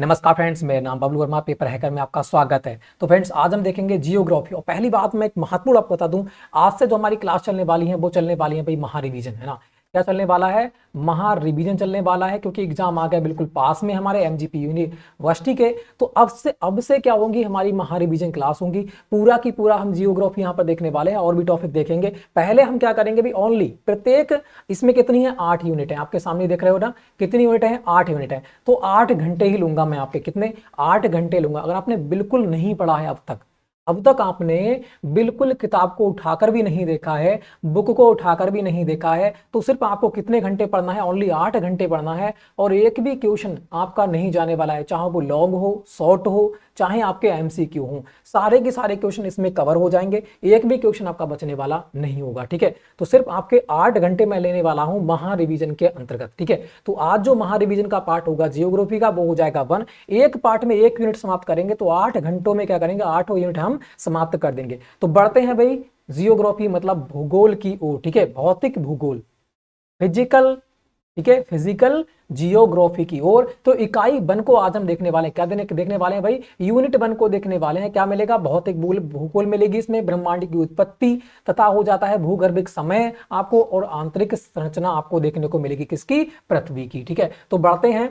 नमस्कार फ्रेंड्स मेरा नाम बबलू वर्मा पेपर हैकर में आपका स्वागत है तो फ्रेंड्स आज हम देखेंगे जियोग्राफी और पहली बात मैं एक महत्वपूर्ण आपको बता दूं आज से जो हमारी क्लास चलने वाली है वो चलने वाली है भाई महारिवीजन है ना क्या चलने वाला है महा रिवीजन चलने वाला है क्योंकि एग्जाम आ गया बिल्कुल पास में हमारे एम जी यूनिवर्सिटी के तो अब से अब से क्या होंगी हमारी महा रिवीजन क्लास होंगी पूरा की पूरा हम जियोग्राफी यहाँ पर देखने वाले हैं और भी टॉपिक देखेंगे पहले हम क्या करेंगे भी ओनली प्रत्येक इसमें कितनी है आठ यूनिट है आपके सामने देख रहे हो ना कितनी यूनिट है आठ यूनिट है तो आठ घंटे ही लूंगा मैं आपके कितने आठ घंटे लूंगा अगर आपने बिल्कुल नहीं पढ़ा है अब तक अब तक आपने बिल्कुल किताब को उठाकर भी नहीं देखा है बुक को उठाकर भी नहीं देखा है तो सिर्फ आपको कितने घंटे पढ़ना है ओनली आठ घंटे पढ़ना है और एक भी क्वेश्चन आपका नहीं जाने वाला है चाहे वो लॉन्ग हो शॉर्ट हो चाहे आपके एम हो सारे के सारे क्वेश्चन इसमें कवर हो जाएंगे एक भी क्वेश्चन आपका बचने वाला नहीं होगा ठीक है तो सिर्फ आपके आठ घंटे में लेने वाला हूं महा रिविजन के अंतर्गत ठीक है तो आज जो महा रिविजन का पार्ट होगा जियोग्राफी का वो हो जाएगा वन एक पार्ट में एक यूनिट समाप्त करेंगे तो आठ घंटों में क्या करेंगे आठों यूनिट हम समाप्त कर देंगे तो बढ़ते हैं भाई जियोग्राफी मतलब भूगोल की ओर ठीक है भौतिक भूगोल फिजिकल ठीक है फिजिकल जियोग्राफी की ओर तो इकाई बन को आज हम देखने वाले हैं क्या देने देखने वाले हैं भाई यूनिट बन को देखने वाले हैं क्या मिलेगा भौतिक भूल भूगोल मिलेगी इसमें ब्रह्मांड की उत्पत्ति तथा हो जाता है भूगर्भिक समय आपको और आंतरिक संरचना आपको देखने को मिलेगी किसकी पृथ्वी की ठीक है तो बढ़ते हैं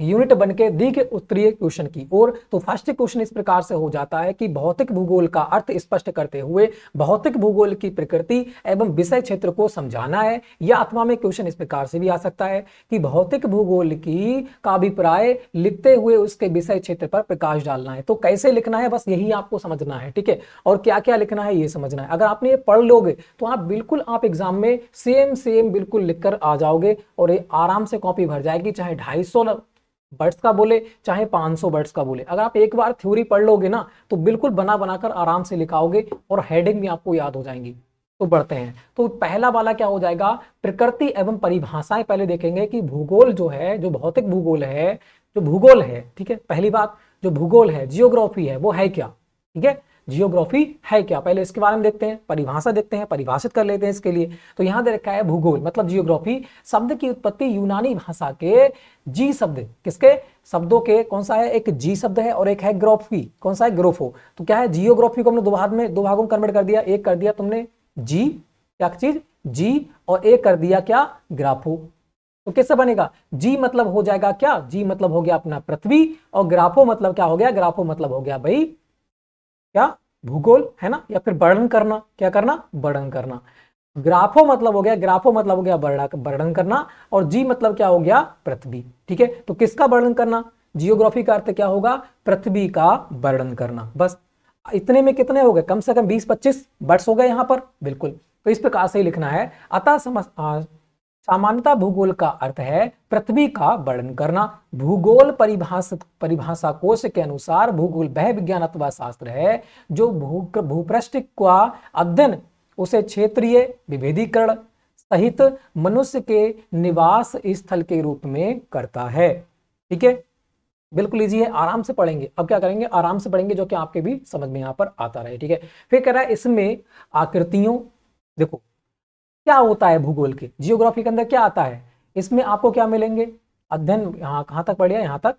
यूनिट बनके दी के उत्तरीय क्वेश्चन की और तो फर्स्ट क्वेश्चन इस प्रकार से हो जाता है कि भौतिक भूगोल का अर्थ स्पष्ट करते हुए भौतिक भूगोल की प्रकृति एवं विषय क्षेत्र को समझाना है या अथवा में क्वेश्चन इस प्रकार से भी आ सकता है कि भौतिक भूगोल की का अभिप्राय लिखते हुए उसके विषय क्षेत्र पर प्रकाश डालना है तो कैसे लिखना है बस यही आपको समझना है ठीक है और क्या क्या लिखना है ये समझना है अगर आपने ये पढ़ लोगे तो आप बिल्कुल आप एग्जाम में सेम सेम बिल्कुल लिखकर आ जाओगे और ये आराम से कॉपी भर जाएगी चाहे ढाई बर्ड्स का बोले चाहे 500 बर्ड्स का बोले अगर आप एक बार थ्योरी पढ़ लोगे ना तो बिल्कुल बना बनाकर आराम से लिखाओगे और हेडिंग भी आपको याद हो जाएंगी तो बढ़ते हैं तो पहला वाला क्या हो जाएगा प्रकृति एवं परिभाषाएं पहले देखेंगे कि भूगोल जो है जो भौतिक भूगोल है जो भूगोल है ठीक है पहली बात जो भूगोल है जियोग्राफी है वो है क्या ठीक है जियोग्राफी है क्या पहले इसके बारे में देखते हैं परिभाषा देखते हैं परिभाषित कर लेते हैं इसके लिए तो यहां दे रखा है भूगोल मतलब जियोग्राफी शब्द की उत्पत्ति यूनानी भाषा के जी शब्द किसके शब्दों के कौन सा है एक जी शब्द है और एक है ग्रोफी कौन सा है ग्रोफो तो क्या है जियोग्राफी को हमने दो भाग में दो भागों में कन्वर्ट कर दिया एक कर दिया तुमने जी क्या चीज जी और एक कर दिया क्या ग्राफो तो कैसे बनेगा जी मतलब हो जाएगा क्या जी मतलब हो गया अपना पृथ्वी और ग्राफो मतलब क्या हो गया ग्राफो मतलब हो गया भाई क्या भूगोल है ना या फिर वर्णन करना क्या करना वर्णन करना ग्राफो मतलब हो गया ग्राफो मतलब हो गया वर्णन करना और जी मतलब क्या हो गया पृथ्वी ठीक है तो किसका वर्णन करना जियोग्राफी का अर्थ क्या होगा पृथ्वी का वर्णन करना बस इतने में कितने हो गए कम से कम बीस पच्चीस वर्ड्स हो गए यहां पर बिल्कुल तो इस प्रकार से ही लिखना है अतः समझ सामान्यता भूगोल का अर्थ है पृथ्वी का वर्णन करना भूगोल परिभाषित परिभाषा कोश के अनुसार भूगोल वह विज्ञान अथवा शास्त्र है जो भू भूपृष्ठ का अध्ययन उसे क्षेत्रीय विभेदीकरण सहित मनुष्य के निवास स्थल के रूप में करता है ठीक है बिल्कुल लीजिए आराम से पढ़ेंगे अब क्या करेंगे आराम से पढ़ेंगे जो कि आपके भी समझ में यहां पर आता रहे ठीक है फिर कह रहा है इसमें आकृतियों देखो क्या होता है भूगोल के जियोग्राफी के अंदर क्या आता है इसमें आपको क्या मिलेंगे अध्ययन यहाँ कहाँ तक पढ़िया यहाँ तक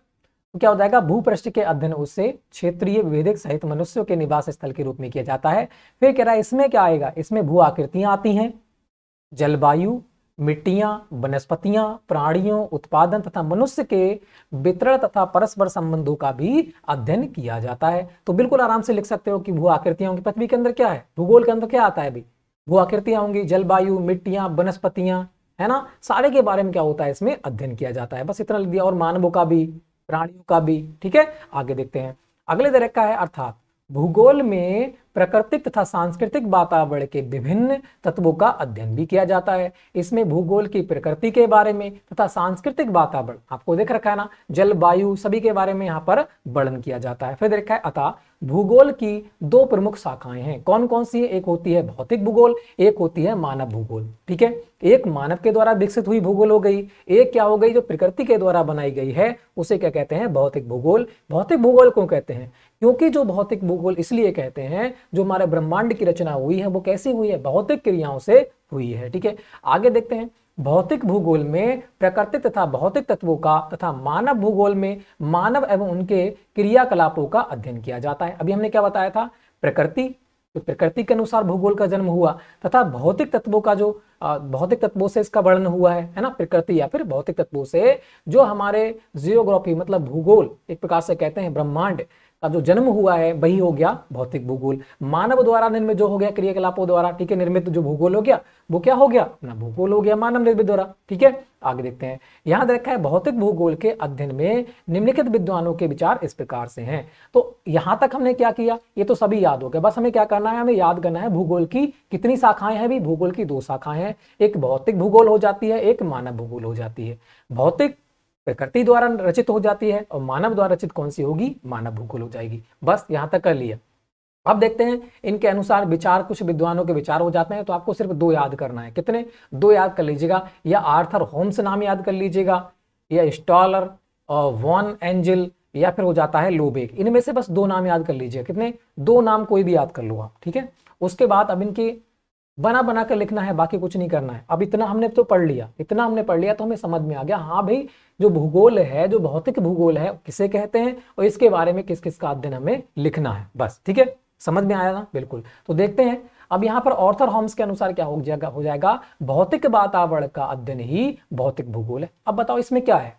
तो क्या हो जाएगा भूपृष्ठ के अध्ययन उससे क्षेत्रीय विभेदक सहित मनुष्यों के निवास स्थल के रूप में किया जाता है फिर कह रहा है इसमें क्या आएगा इसमें भू आकृतियां आती हैं जलवायु मिट्टियां वनस्पतियां प्राणियों उत्पादन तथा मनुष्य के वितरण तथा परस्पर संबंधों का भी अध्ययन किया जाता है तो बिल्कुल आराम से लिख सकते हो कि भू आकृतियों की पृथ्वी के अंदर क्या है भूगोल के अंदर क्या आता है अभी वो आकृतियां होंगी जलवायु मिट्टियां वनस्पतियां है ना सारे के बारे में क्या होता है इसमें अध्ययन किया जाता है बस इतना लिख दिया और मानवों का भी प्राणियों का भी ठीक है आगे देखते हैं अगले तरह का है अर्थात भूगोल में प्राकृतिक तथा सांस्कृतिक वातावरण के विभिन्न तत्वों का अध्ययन भी किया जाता है इसमें भूगोल की प्रकृति के बारे में तथा सांस्कृतिक वातावरण आपको देख रखा है ना जलवायु सभी के बारे में यहाँ पर वर्णन किया जाता है फिर देखा है अतः भूगोल की दो प्रमुख शाखाएं हैं कौन कौन सी है एक होती है भौतिक भूगोल एक होती है मानव भूगोल ठीक है एक मानव के द्वारा विकसित हुई भूगोल हो गई एक क्या हो गई जो प्रकृति के द्वारा बनाई गई है उसे क्या कहते हैं भौतिक भूगोल भौतिक भूगोल क्यों कहते हैं क्योंकि जो भौतिक भूगोल इसलिए कहते हैं जो हमारे ब्रह्मांड की रचना हुई है वो कैसी हुई है भौतिक क्रियाओं से हुई है ठीक है आगे देखते हैं भौतिक भूगोल में प्रकृति तथा भौतिक तत्वों का तथा मानव भूगोल में मानव एवं उनके क्रियाकलापों का अध्ययन किया जाता है अभी हमने क्या बताया था प्रकृति तो प्रकृति के अनुसार भूगोल का जन्म हुआ तथा भौतिक तत्वों का जो भौतिक तत्वों से इसका वर्णन हुआ है है ना प्रकृति या फिर भौतिक तत्वों से जो हमारे जियोग्राफी मतलब भूगोल एक प्रकार से कहते हैं ब्रह्मांड का जो जन्म हुआ है वही हो गया भौतिक भूगोल मानव द्वारा निर्मित जो हो गया क्रियाकलापों द्वारा ठीक है निर्मित जो भूगोल हो गया वो क्या हो गया अपना भूगोल हो गया मानव निर्मित द्वारा ठीक है आगे देखते हैं यहां देखा है भौतिक भूगोल के अध्ययन में निम्नलिखित विद्वानों के विचार इस प्रकार से हैं तो यहां तक हमने क्या किया ये तो सभी याद हो गया बस हमें क्या करना है हमें याद करना है भूगोल की कितनी शाखाएं हैं भी भूगोल की दो शाखाएं हैं एक भौतिक भूगोल हो जाती है एक मानव भूगोल हो जाती है भौतिक प्रकृति द्वारा रचित हो जाती है और मानव द्वारा रचित कौन सी होगी मानव भूगोल हो जाएगी बस यहाँ तक कर लिया अब देखते हैं इनके अनुसार विचार कुछ विद्वानों के विचार हो जाते हैं तो आपको सिर्फ दो याद करना है कितने दो याद कर लीजिएगा या आर्थर होम्स नाम याद कर लीजिएगा या स्टॉलर वॉन एंजिल या फिर हो जाता है लोबेक इनमें से बस दो नाम याद कर लीजिए कितने दो नाम कोई भी याद कर लो आप ठीक है उसके बाद अब इनकी बना बना कर लिखना है बाकी कुछ नहीं करना है अब इतना हमने तो पढ़ लिया इतना हमने पढ़ लिया तो हमें समझ में आ गया हाँ भाई जो भूगोल है जो भौतिक भूगोल है किसे कहते हैं और इसके बारे में किस किस का अध्ययन हमें लिखना है बस ठीक है समझ में आया ना बिल्कुल तो देखते हैं अब यहाँ पर ऑर्थर होम्स के अनुसार क्या हो जाएगा हो जाएगा भौतिक वातावरण का अध्ययन ही भौतिक भूगोल है अब बताओ इसमें क्या है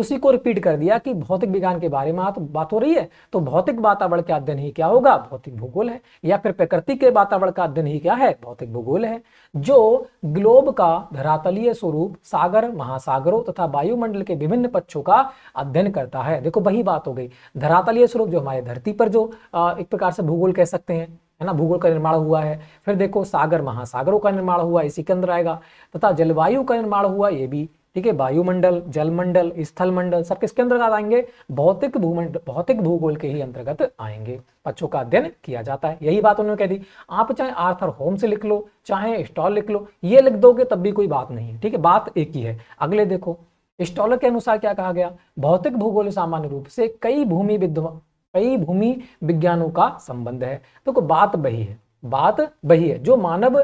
उसी को रिपीट कर दिया कि भौतिक विज्ञान के बारे में बात हो रही है तो भौतिक वातावरण का अध्ययन ही क्या होगा भौतिक भूगोल है या फिर प्रकृति के वातावरण का अध्ययन ही क्या है भौतिक भूगोल है जो ग्लोब का धरातलीय स्वरूप सागर महासागरों तथा वायुमंडल के विभिन्न पक्षों का अध्ययन करता है देखो वही बात हो गई धरातलीय स्वरूप जो हमारे धरती पर जो एक प्रकार से भूगोल कह सकते हैं है ना भूगोल का निर्माण हुआ है फिर देखो सागर महासागरों का निर्माण हुआ इसी के अंदर आएगा तथा जलवायु का निर्माण हुआ ये भी ठीक है वायुमंडल जलमंडल मंडल सब किसके अंतर्गत आएंगे भौतिक भूमंडल भौतिक भूगोल के ही अंतर्गत आएंगे बच्चों का अध्ययन किया जाता है यही बात उन्होंने कह दी आप चाहे आर्थर होम से लिख लो चाहे स्टॉल लिख लो ये लिख दोगे तब भी कोई बात नहीं है ठीक है बात एक ही है अगले देखो स्टॉलर के अनुसार क्या कहा गया भौतिक भूगोल सामान्य रूप से कई भूमि कई भूमि विज्ञानों का संबंध है देखो तो बात वही है बात वही है जो मानव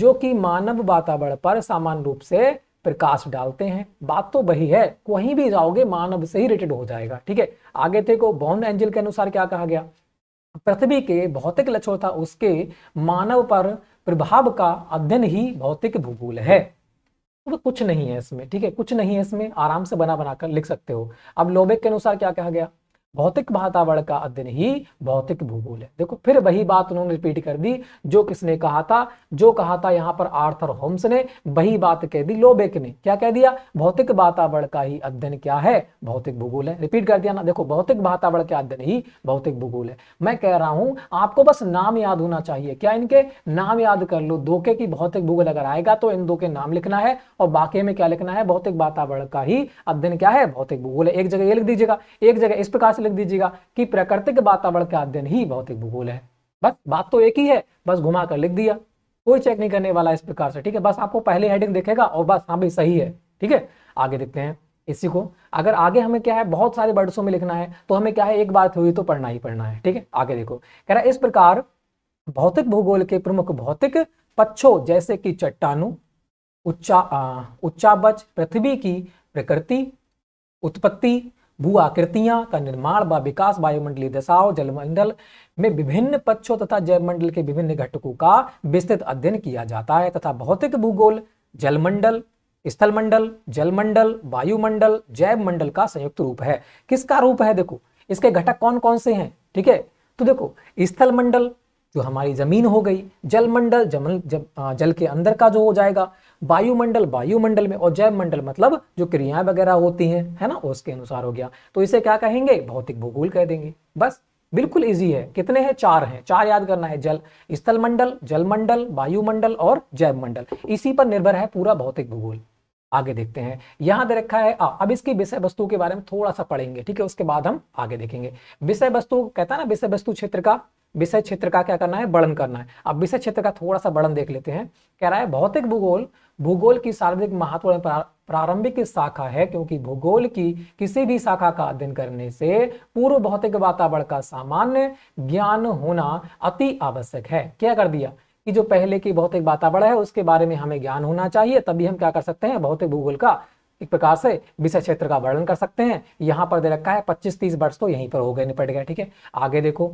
जो कि मानव वातावरण पर सामान्य रूप से प्रकाश डालते हैं बात तो वही है कहीं भी जाओगे मानव से ही रिलेटेड हो जाएगा ठीक है आगे थे को बॉन एंजल के अनुसार क्या कहा गया पृथ्वी के भौतिक लक्ष्य था उसके मानव पर प्रभाव का अध्ययन ही भौतिक भूगोल है तो कुछ नहीं है इसमें ठीक है कुछ नहीं है इसमें आराम से बना बनाकर लिख सकते हो अब लोबेक के अनुसार क्या कहा गया भौतिक वातावरण का अध्ययन ही भौतिक भूगोल है देखो फिर वही बात उन्होंने रिपीट कर दी जो किसने कहा था जो कहा था यहां पर आर्थर होम्स ने वही बात कह दी लोबेक ने क्या कह दिया भौतिक वातावरण का ही अध्ययन क्या है भौतिक भूगोल है रिपीट कर दिया ना देखो भौतिक वातावरण का अध्ययन ही भौतिक भूगोल है मैं कह रहा हूं आपको बस नाम याद होना चाहिए क्या इनके नाम याद कर लो दोके की भौतिक भूगोल अगर आएगा तो इन दो के नाम लिखना है और बाकी में क्या लिखना है भौतिक वातावरण का ही अध्ययन क्या है भौतिक भूगोल है एक जगह ये लिख दीजिएगा एक जगह इस प्रकार से लिख दीजिएगा कि प्राकृतिक वातावरण का अध्ययन ही भौतिक भूगोल है बस बात तो एक ही है बस घुमा कर लिख दिया कोई चेक नहीं करने वाला इस प्रकार से ठीक है बस आपको पहले हेडिंग देखेगा और बस हाँ भाई सही है ठीक है आगे देखते हैं इसी को अगर आगे हमें क्या है बहुत सारे वर्डसों में लिखना है तो हमें क्या है एक बात हुई तो पढ़ना ही पढ़ना है ठीक है आगे देखो कह रहा है इस प्रकार भौतिक भूगोल के प्रमुख भौतिक पक्षों जैसे कि चट्टानु उच्चा उच्चावच पृथ्वी की प्रकृति उत्पत्ति भू आकृतियां का निर्माण व विकास वायुमंडलीय दशाओं जलमंडल में विभिन्न पक्षों तथा जलमंडल के विभिन्न घटकों का विस्तृत अध्ययन किया जाता है तथा भौतिक भूगोल जलमंडल स्थलमंडल जलमंडल वायुमंडल जैव मंडल का संयुक्त रूप है किसका रूप है देखो इसके घटक कौन कौन से हैं ठीक है तो देखो स्थलमंडल जो हमारी ज़मीन हो गई जलमंडल जमल जब जल के अंदर का जो हो जाएगा वायुमंडल वायुमंडल में और जैव मंडल मतलब जो क्रियाएं वगैरह होती हैं है ना उसके अनुसार हो गया तो इसे क्या कहेंगे भौतिक भूगोल कह देंगे बस बिल्कुल इजी है कितने हैं चार हैं चार याद करना है जल स्थल मंडल जलमंडल वायुमंडल और जैव मंडल इसी पर निर्भर है पूरा भौतिक भूगोल आगे देखते हैं यहां दे रखा है आ, अब इसकी विषय वस्तु के बारे में थोड़ा सा पढ़ेंगे ठीक है उसके बाद हम आगे देखेंगे विषय वस्तु कहता है ना विषय वस्तु क्षेत्र का विषय क्षेत्र का क्या करना है वर्णन करना है अब विषय क्षेत्र का थोड़ा सा वर्णन देख लेते हैं कह रहा है भौतिक भूगोल भूगोल की सार्वजनिक महत्व प्रारंभिक शाखा है क्योंकि भूगोल की किसी भी शाखा का अध्ययन करने से पूर्व भौतिक वातावरण का सामान्य ज्ञान होना अति आवश्यक है क्या कर दिया कि जो पहले की भौतिक वातावरण है उसके बारे में हमें ज्ञान होना चाहिए तभी हम क्या कर सकते हैं भौतिक भूगोल का एक प्रकार से विषय क्षेत्र का वर्णन कर सकते हैं यहाँ पर दे रखा है पच्चीस तीस वर्ष तो यहीं पर हो गए निपट गया ठीक है आगे देखो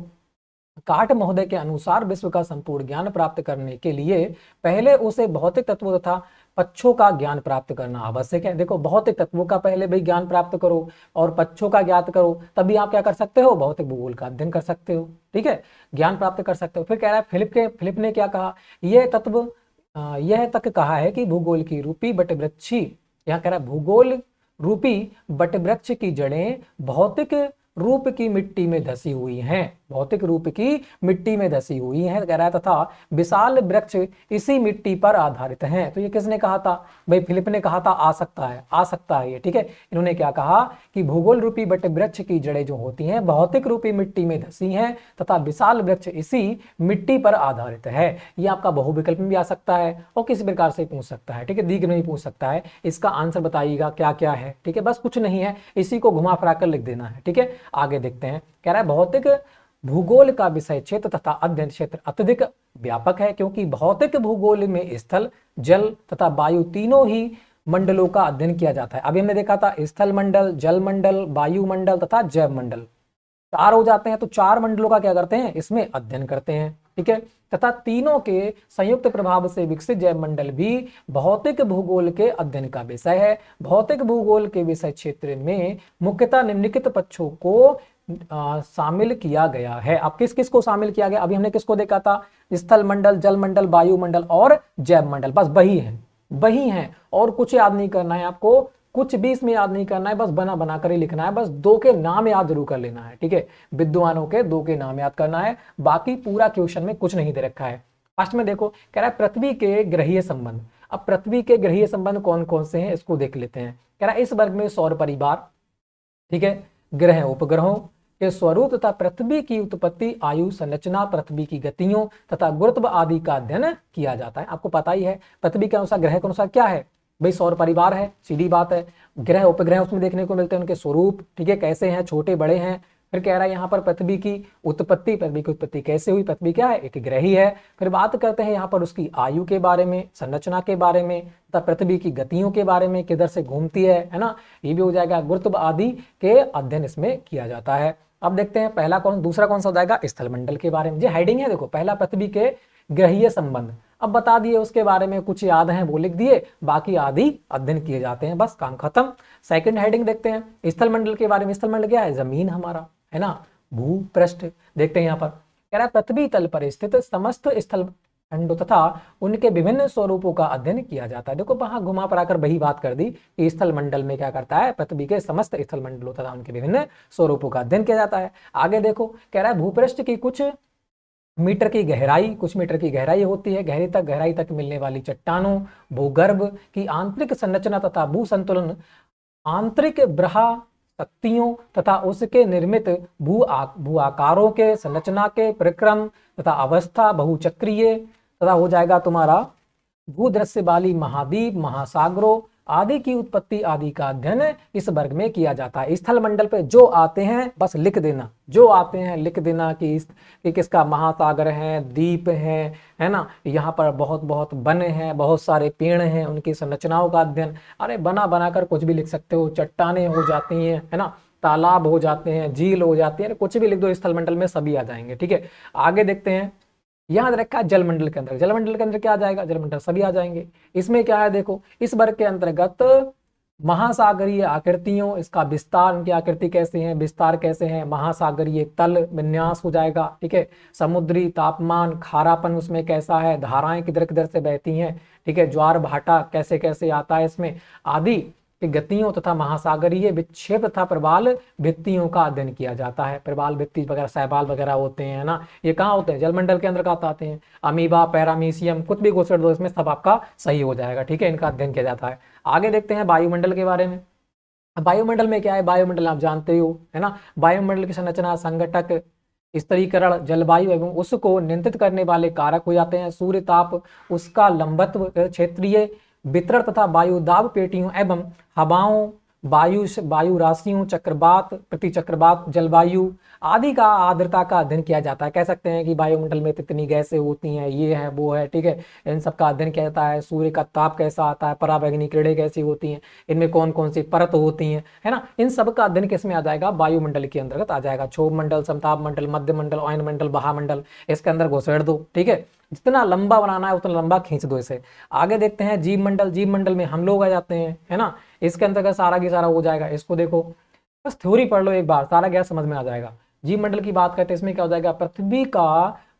काट महोदय के अनुसार विश्व का संपूर्ण ज्ञान प्राप्त करने के लिए पहले उसे भौतिक तत्वों तथा पक्षों का ज्ञान प्राप्त करना आवश्यक है देखो भौतिक तत्वों का पहले भी ज्ञान प्राप्त करो और पक्षों का ज्ञात करो तभी आप क्या कर सकते हो भौतिक भूगोल का अध्ययन कर सकते हो ठीक है ज्ञान प्राप्त कर सकते हो फिर कह रहा है फिलिप के फिलिप ने क्या कहा यह तत्व यह तक कहा है कि भूगोल की रूपी बटवृक्षी यहाँ कह रहा है भूगोल रूपी बटवृक्ष की जड़ें भौतिक रूप की मिट्टी में धसी हुई हैं भौतिक रूप की मिट्टी में धसी हुई हैं कह रहा तथा विशाल वृक्ष इसी मिट्टी पर आधारित हैं तो ये किसने कहा था भाई फिलिप ने कहा था आ सकता है आ सकता है ये ठीक है इन्होंने क्या कहा कि भूगोल रूपी बट वृक्ष की जड़ें जो होती हैं भौतिक रूपी मिट्टी में धसी हैं तथा विशाल वृक्ष इसी मिट्टी पर आधारित है ये आपका बहुविकल्प में भी आ सकता है और किसी प्रकार से पूछ सकता है ठीक है दीर्घ में भी पूछ सकता है इसका आंसर बताइएगा क्या क्या है ठीक है बस कुछ नहीं है इसी को घुमा फिरा कर लिख देना है ठीक है आगे देखते हैं कह रहा है भौतिक भूगोल का विषय क्षेत्र तथा अध्ययन क्षेत्र अत्यधिक व्यापक है क्योंकि भौतिक भूगोल में स्थल जल तथा वायु तीनों ही मंडलों का अध्ययन किया जाता है अभी हमने देखा था स्थल मंडल जल मंडल वायुमंडल तथा जैव मंडल चार हो जाते हैं तो चार मंडलों का क्या करते हैं इसमें अध्ययन करते हैं ठीक है तथा तीनों के संयुक्त प्रभाव से विकसित जैव मंडल भी भौतिक भूगोल के अध्ययन का विषय है भौतिक भूगोल के विषय क्षेत्र में मुख्यतः निम्नलिखित पक्षों को आ, शामिल किया गया है अब किस किस को शामिल किया गया अभी हमने किसको देखा था स्थल मंडल जल मंडल वायुमंडल और जैव मंडल बस वही है वही है और कुछ याद नहीं करना है आपको कुछ भी इसमें याद नहीं करना है बस बना बना कर ही लिखना है बस दो के नाम याद जरूर कर लेना है ठीक है विद्वानों के दो के नाम याद करना है बाकी पूरा क्वेश्चन में कुछ नहीं दे रखा है लास्ट में देखो कह रहा है पृथ्वी के ग्रहीय संबंध अब पृथ्वी के ग्रहीय संबंध कौन कौन से हैं इसको देख लेते हैं कह रहा है इस वर्ग में सौर परिवार ठीक है ग्रह उपग्रहों के स्वरूप तथा पृथ्वी की उत्पत्ति आयु संरचना पृथ्वी की गतियों तथा गुरुत्व आदि का अध्ययन किया जाता है आपको पता ही है पृथ्वी के अनुसार ग्रह के अनुसार क्या है भाई सौर परिवार है सीधी बात है ग्रह उपग्रह उसमें देखने को मिलते हैं उनके स्वरूप ठीक है कैसे हैं छोटे बड़े हैं फिर कह रहा है यहाँ पर पृथ्वी की उत्पत्ति पृथ्वी की उत्पत्ति कैसे हुई पृथ्वी क्या है एक ही है फिर बात करते हैं यहाँ पर उसकी आयु के बारे में संरचना के बारे में तथा पृथ्वी की गतियों के बारे में किधर से घूमती है है ना ये भी हो जाएगा गुरुत्व आदि के अध्ययन इसमें किया जाता है अब देखते हैं पहला कौन दूसरा कौन सा हो जाएगा स्थलमंडल के बारे में जो हेडिंग है देखो पहला पृथ्वी के ग्रहीय संबंध अब बता दिए उसके बारे में कुछ याद है वो लिख दिए बाकी आदि अध्ययन किए जाते हैं बस काम खत्म सेकंड हेडिंग देखते हैं स्थल मंडल के बारे में स्थल मंडल क्या है जमीन हमारा है ना भूपृष्ठ देखते हैं यहाँ पर कह रहा है पृथ्वी तल पर स्थित समस्त स्थल खंडों तथा उनके विभिन्न स्वरूपों का अध्ययन किया जाता है देखो वहां घुमा पर आकर वही बात कर दी कि स्थल मंडल में क्या करता है पृथ्वी के समस्त स्थल मंडलों तथा उनके विभिन्न स्वरूपों का अध्ययन किया जाता है आगे देखो कह रहा है भूपृष्ठ की कुछ मीटर की गहराई कुछ मीटर की गहराई होती है गहरी तक गहराई तक मिलने वाली चट्टानों भूगर्भ की आंतरिक संरचना तथा भू संतुलन आंतरिक ब्रहा शक्तियों तथा उसके निर्मित भू आ, भू आकारों के संरचना के प्रक्रम तथा अवस्था बहुचक्रीय तथा हो जाएगा तुम्हारा भूदृश्य वाली महाद्वीप महासागरों आदि की उत्पत्ति आदि का अध्ययन इस वर्ग में किया जाता है स्थल मंडल पे जो आते हैं बस लिख देना जो आते हैं लिख देना कि इस कि किसका महासागर है दीप है है ना यहाँ पर बहुत बहुत वन हैं बहुत सारे पेड़ हैं उनकी संरचनाओं का अध्ययन अरे बना बना कर कुछ भी लिख सकते हो चट्टाने हो जाती हैं है ना तालाब हो जाते हैं झील हो जाती है कुछ भी लिख दो स्थल मंडल में सभी आ जाएंगे ठीक है आगे देखते हैं याद रखा जलमंडल के अंदर जलमंडल के अंदर क्या आ जाएगा जलमंडल सभी आ जाएंगे इसमें क्या है देखो इस वर्ग के अंतर्गत महासागरीय आकृतियों इसका विस्तार उनकी आकृति कैसे हैं विस्तार कैसे हैं महासागरीय तल विन्यास हो जाएगा ठीक है समुद्री तापमान खारापन उसमें कैसा है धाराएं किधर किधर से बहती हैं ठीक है ज्वार भाटा कैसे कैसे आता है इसमें आदि कि गतियों तथा महासागरीय विक्षेप तथा प्रबाल भित्तियों का अध्ययन किया जाता है प्रबाल भित्ति वगैरह सहबाल वगैरह होते हैं ना ये कहाँ होते हैं जलमंडल के अंदर कहा आते हैं अमीबा पैरामीशियम कुछ भी घोषण दो इसमें सब आपका सही हो जाएगा ठीक है इनका अध्ययन किया जाता है आगे देखते हैं वायुमंडल के बारे में वायुमंडल में क्या है वायुमंडल आप जानते हो है ना वायुमंडल की संरचना संगठक स्तरीकरण जलवायु एवं उसको नियंत्रित करने वाले कारक हो जाते हैं सूर्य ताप उसका लंबत्व क्षेत्रीय वितरण तथा वायु दाब पेटियों एवं हवाओं वायु वायु राशियों चक्रवात प्रति चक्रवात जलवायु आदि का आर्द्रता का अध्ययन किया जाता है कह सकते हैं कि वायुमंडल में कितनी गैसें होती हैं ये है वो है ठीक है इन सब का अध्ययन किया जाता है सूर्य का ताप कैसा आता है पराबैगनी किरणें कैसी होती हैं इनमें कौन कौन सी परत होती हैं है ना इन सब का अध्ययन किसमें आ जाएगा वायुमंडल के अंतर्गत आ जाएगा क्षोभ मंडल समताप मंडल मध्य मंडल ऑयन मंडल बहामंडल इसके अंदर घुसेड़ दो ठीक है जितना लंबा बनाना है उतना लंबा खींच दो इसे आगे देखते हैं जीव मंडल जीव मंडल में हम लोग आ जाते हैं है ना इसके अंतर्गत सारा की सारा हो जाएगा इसको देखो बस थ्योरी पढ़ लो एक बार सारा गैस समझ में आ जाएगा जीव मंडल की बात करते हैं इसमें क्या हो जाएगा पृथ्वी का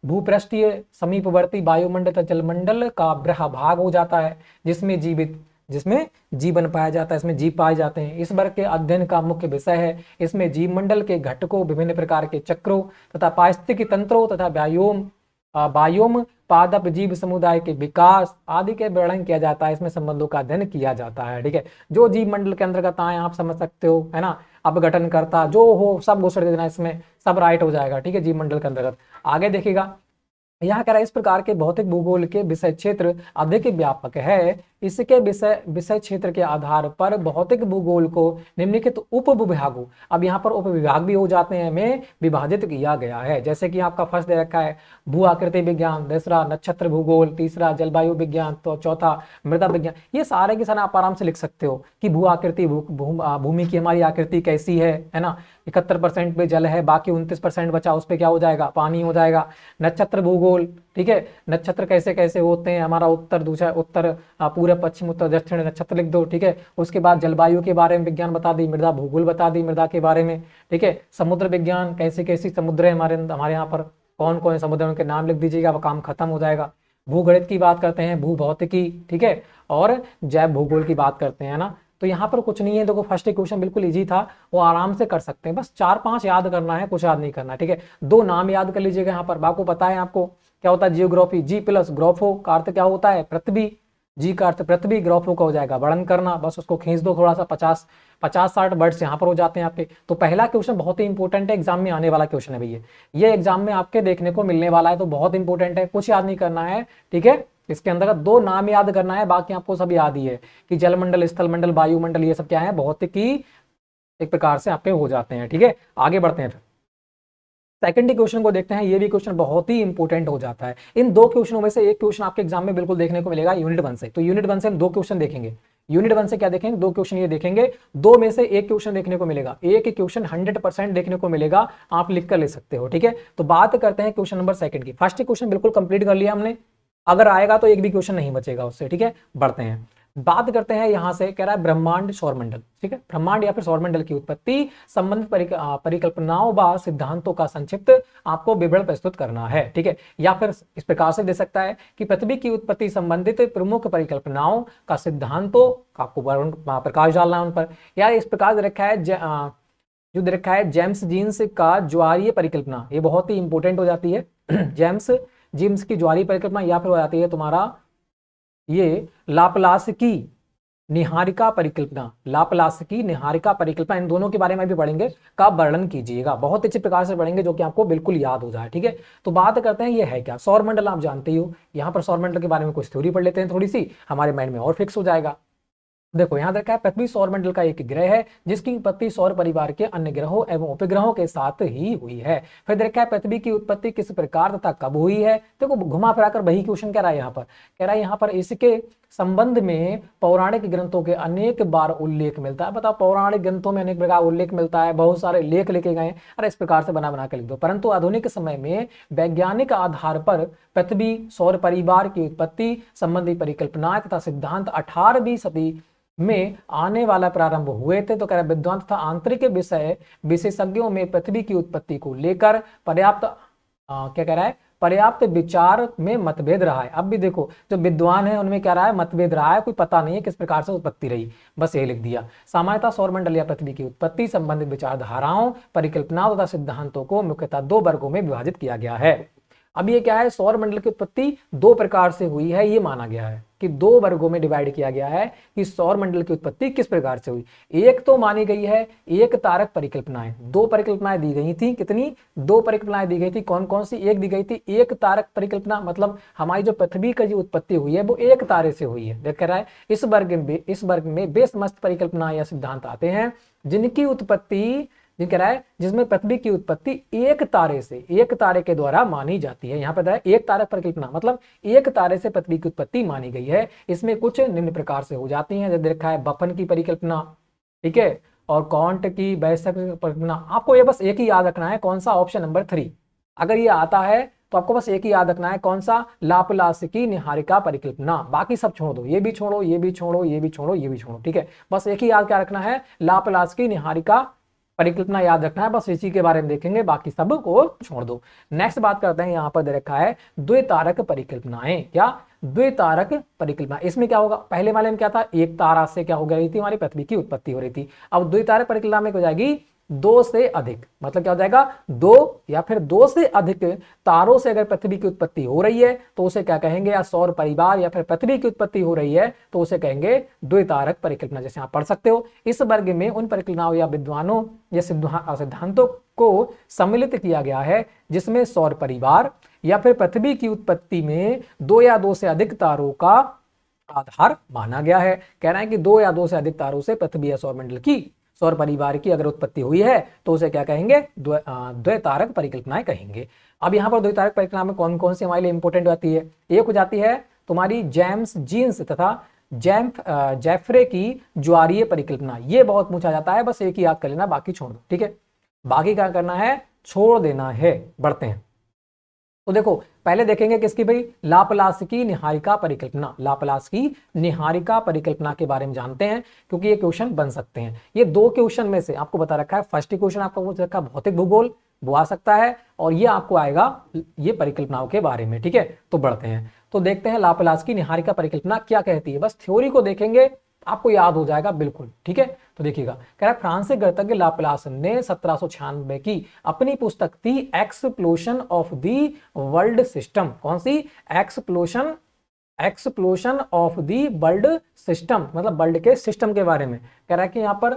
भूपृष्ठीय समीपवर्ती वायुमंडल तथा जलमंडल का ब्रह भाग हो जाता है जिसमें जीवित जिसमें जीवन पाया जाता है इसमें जीव पाए जाते हैं इस वर्ग के अध्ययन का मुख्य विषय है इसमें जीव मंडल के घटकों विभिन्न प्रकार के चक्रों तथा पारिस्थितिकी तंत्रों तथा व्यायोम बायोम पादप जीव समुदाय के विकास आदि के वर्णन किया जाता है इसमें संबंधों का अध्ययन किया जाता है ठीक है जो जीव मंडल के अंतर्गत आए आप समझ सकते हो है ना अपघटन करता जो हो सब घोषित देना इसमें सब राइट हो जाएगा ठीक है जीव मंडल के अंतर्गत आगे देखिएगा यहाँ कह रहा है इस प्रकार के भौतिक भूगोल के विषय क्षेत्र अधिक व्यापक है इसके विषय विषय क्षेत्र के आधार पर भौतिक भूगोल को निम्नलिखित उप विभागों अब यहाँ पर उप विभाग भी हो जाते हैं में विभाजित किया गया है जैसे कि आपका फर्स्ट दे रखा है भू आकृति विज्ञान दूसरा नक्षत्र भूगोल तीसरा जलवायु विज्ञान तो चौथा मृदा विज्ञान ये सारे के सारे आप आराम से लिख सकते हो कि भू आकृति भूमि की हमारी आकृति कैसी है है ना इकहत्तर परसेंट पे जल है बाकी उनतीस परसेंट बचा उस पर क्या हो जाएगा पानी हो जाएगा नक्षत्र भूगोल ठीक है नक्षत्र कैसे कैसे होते हैं हमारा उत्तर दूसरा उत्तर हाँ, पूर्व पश्चिम उत्तर दक्षिण नक्षत्र लिख दो ठीक है उसके बाद जलवायु के बारे में विज्ञान बता दी मृदा भूगोल बता दी मृदा के बारे में ठीक है समुद्र विज्ञान कैसे कैसी समुद्र है हमारे हमारे यहाँ पर कौन कौन समुद्र उनके नाम लिख दीजिएगा अब काम खत्म हो जाएगा भूगणित की बात करते हैं भूभौतिकी ठीक है और जैव भूगोल की बात करते हैं ना तो यहाँ पर कुछ नहीं है देखो फर्स्ट क्वेश्चन बिल्कुल इजी था वो आराम से कर सकते हैं बस चार पांच याद करना है कुछ याद नहीं करना ठीक है दो नाम याद कर लीजिएगा यहाँ पर बाको पता है आपको क्या होता है जियोग्राफी जी प्लस ग्रोफो का अर्थ क्या होता है पृथ्वी जी का अर्थ पृथ्वी ग्रोफो का हो जाएगा वर्णन करना बस उसको खींच दो थोड़ा सा पचास पचास साठ वर्ड्स यहाँ पर हो जाते हैं आपके तो पहला क्वेश्चन बहुत ही इंपॉर्टेंट है एग्जाम में आने वाला क्वेश्चन है भैया ये एग्जाम में आपके देखने को मिलने वाला है तो बहुत इंपॉर्टेंट है कुछ याद नहीं करना है ठीक है इसके अंदर दो नाम याद करना है बाकी आपको सब याद ही है कि जलमंडल स्थलमंडल वायुमंडल ये सब क्या है बहुत ही एक प्रकार से आपके हो जाते हैं ठीक है आगे बढ़ते हैं फिर सेकंड क्वेश्चन को देखते हैं ये भी क्वेश्चन बहुत ही इंपॉर्टेंट हो जाता है इन दो क्वेश्चनों में से एक क्वेश्चन आपके एग्जाम में बिल्कुल देखने को मिलेगा यूनिट वन से तो यूनिट वन से हम दो क्वेश्चन देखेंगे यूनिट वन से क्या देखेंगे दो क्वेश्चन ये देखेंगे दो में से एक क्वेश्चन देखने को मिलेगा एक क्वेश्चन हंड्रेड परसेंट देखने को मिलेगा आप लिख कर ले सकते हो ठीक है तो बात करते हैं क्वेश्चन नंबर सेकंड की फर्स्ट क्वेश्चन बिल्कुल कंप्लीट कर लिया हमने अगर आएगा तो एक भी क्वेश्चन नहीं बचेगा उससे ठीक है बढ़ते हैं बात करते हैं यहां से कह रहा है ब्रह्मांड सौरमंडल ठीक है ब्रह्मांड या फिर सौरमंडल की उत्पत्ति संबंधित परिक, परिकल्पनाओं व सिद्धांतों का संक्षिप्त आपको विवरण प्रस्तुत करना है ठीक है या फिर इस प्रकार से दे सकता है कि पृथ्वी की उत्पत्ति संबंधित प्रमुख परिकल्पनाओं का सिद्धांतों का आपको प्रकाश डालना है उन पर या इस प्रकार रखा है जो दे रखा है जेम्स जीन्स का ज्वारीय परिकल्पना ये बहुत ही इंपॉर्टेंट हो जाती है जेम्स जीम्स की ज्वारी परिकल्पना या फिर हो जाती है तुम्हारा ये लापलास की निहारिका परिकल्पना लापलास की निहारिका परिकल्पना इन दोनों के बारे में भी पढ़ेंगे का वर्णन कीजिएगा बहुत अच्छे प्रकार से पढ़ेंगे जो कि आपको बिल्कुल याद हो जाए ठीक है तो बात करते हैं ये है क्या सौरमंडल आप जानते ही हो यहाँ पर सौरमंडल के बारे में कुछ थ्योरी पढ़ लेते हैं थोड़ी सी हमारे माइंड में और फिक्स हो जाएगा देखो याद रखा है पृथ्वी सौर मंडल का एक ग्रह है जिसकी उत्पत्ति सौर परिवार के अन्य ग्रहों एवं उपग्रहों के साथ ही हुई है फिर देखा है पृथ्वी की उत्पत्ति किस प्रकार तथा कब हुई है देखो घुमा फिराकर वही क्वेश्चन कह रहा है यहाँ पर कह रहा है यहाँ पर इसके संबंध में पौराणिक ग्रंथों के अनेक बार उल्लेख मिलता है बताओ पौराणिक ग्रंथों में अनेक प्रकार उल्लेख मिलता है बहुत सारे लेख लिखे गए अरे इस प्रकार से बना बना के लिख दो परंतु आधुनिक समय में वैज्ञानिक आधार पर पृथ्वी सौर परिवार की उत्पत्ति संबंधी परिकल्पनाएं तथा सिद्धांत अठारहवीं सदी में आने वाला प्रारंभ हुए थे तो कह रहे विद्वान तथा आंतरिक विषय विशेषज्ञों में पृथ्वी की उत्पत्ति को लेकर पर्याप्त क्या कह रहा है पर्याप्त विचार में मतभेद रहा है अब भी देखो जो विद्वान है उनमें क्या रहा है मतभेद रहा है कोई पता नहीं है किस प्रकार से उत्पत्ति रही बस यही लिख दिया सौर सौरमंडल या पृथ्वी की उत्पत्ति संबंधित विचारधाराओं परिकल्पनाओं तथा सिद्धांतों को मुख्यतः दो वर्गों में विभाजित किया गया है अब ये क्या है सौरमंडल की उत्पत्ति दो प्रकार से हुई है ये माना गया है कि दो वर्गों में डिवाइड किया गया है कि सौर मंडल की उत्पत्ति किस प्रकार से हुई एक तो मानी गई है एक तारक परिकल्पनाएं दो परिकल्पनाएं दी गई थी कितनी दो परिकल्पनाएं दी गई थी कौन कौन सी एक दी गई थी एक तारक परिकल्पना मतलब हमारी जो पृथ्वी की जो उत्पत्ति हुई है वो एक तारे से हुई है देख रहा है इस वर्ग में इस वर्ग में बेसमस्त परिकल्पना या सिद्धांत आते हैं जिनकी उत्पत्ति जिन कह रहा है जिसमें पृथ्वी की उत्पत्ति एक तारे से एक तारे के द्वारा मानी जाती है यहाँ पर है एक तारक परिकल्पना मतलब एक तारे से पृथ्वी की उत्पत्ति मानी गई है इसमें कुछ निम्न प्रकार से हो जाती है जैसे देखा है बफन की परिकल्पना ठीक है और कॉन्ट की बैसक परिकल्पना आपको ये बस एक ही याद रखना है कौन सा ऑप्शन नंबर थ्री अगर ये आता है तो आपको बस एक ही याद रखना है कौन सा लापलास की निहारिका परिकल्पना बाकी सब छोड़ दो ये भी छोड़ो ये भी छोड़ो ये भी छोड़ो ये भी छोड़ो ठीक है बस एक ही याद क्या रखना है लापलास की निहारिका परिकल्पना याद रखना है बस इसी के बारे में देखेंगे बाकी सब को छोड़ दो नेक्स्ट बात करते हैं यहाँ पर दे रखा है द्वितारक परिकल्पनाएं क्या द्वितारक परिकल्पना इसमें क्या होगा पहले वाले में क्या था एक तारा से क्या हो गई थी हमारी पृथ्वी की उत्पत्ति हो रही थी अब द्वितारक परिकल्पना में हो जाएगी दो से अधिक मतलब क्या हो जाएगा दो या फिर दो से अधिक तारों से अगर पृथ्वी की उत्पत्ति हो रही है तो उसे क्या कहेंगे या सौर परिवार या फिर पृथ्वी की उत्पत्ति हो रही है तो उसे कहेंगे द्वितारक परिकल्पना जैसे आप पढ़ सकते हो इस वर्ग में उन परिकल्पनाओं या विद्वानों या सिद्धांतों को सम्मिलित किया गया है जिसमें सौर परिवार या फिर पृथ्वी की उत्पत्ति में दो या दो से अधिक तारों का आधार माना गया है कह रहे हैं कि दो या दो से अधिक तारों से पृथ्वी या सौरमंडल की सौर परिवार की अगर उत्पत्ति हुई है तो उसे क्या कहेंगे द्वैतारक परिकल्पनाएं कहेंगे अब यहाँ पर द्वैतारक परिकल्पना में कौन कौन सी हमारे लिए इंपोर्टेंट आती है एक हो जाती है तुम्हारी जेम्स जीन्स तथा जैम्फ जैफरे की ज्वारीय परिकल्पना ये बहुत पूछा जाता है बस एक ही याद कर लेना बाकी छोड़ दो ठीक है बाकी क्या करना है छोड़ देना है बढ़ते हैं तो देखो पहले देखेंगे किसकी भाई की निहारिका परिकल्पना की निहारिका परिकल्पना के बारे में जानते हैं क्योंकि ये क्वेश्चन बन सकते हैं ये दो क्वेश्चन में से आपको बता रखा है फर्स्ट क्वेश्चन आपको रखा है भौतिक भूगोल वो आ सकता है और ये आपको आएगा ये परिकल्पनाओं के बारे में ठीक है तो बढ़ते हैं तो देखते हैं लापलास की निहारिका परिकल्पना क्या कहती है बस थ्योरी को देखेंगे आपको याद हो जाएगा बिल्कुल ठीक है तो देखिएगा कह रहा है फ्रांसिस गणतज्ञ लाप्लासन ने सत्रह की अपनी पुस्तक थी explosion of the world system कौन सी explosion explosion of the world system मतलब वर्ल्ड के सिस्टम के बारे में कह रहा है कि यहाँ पर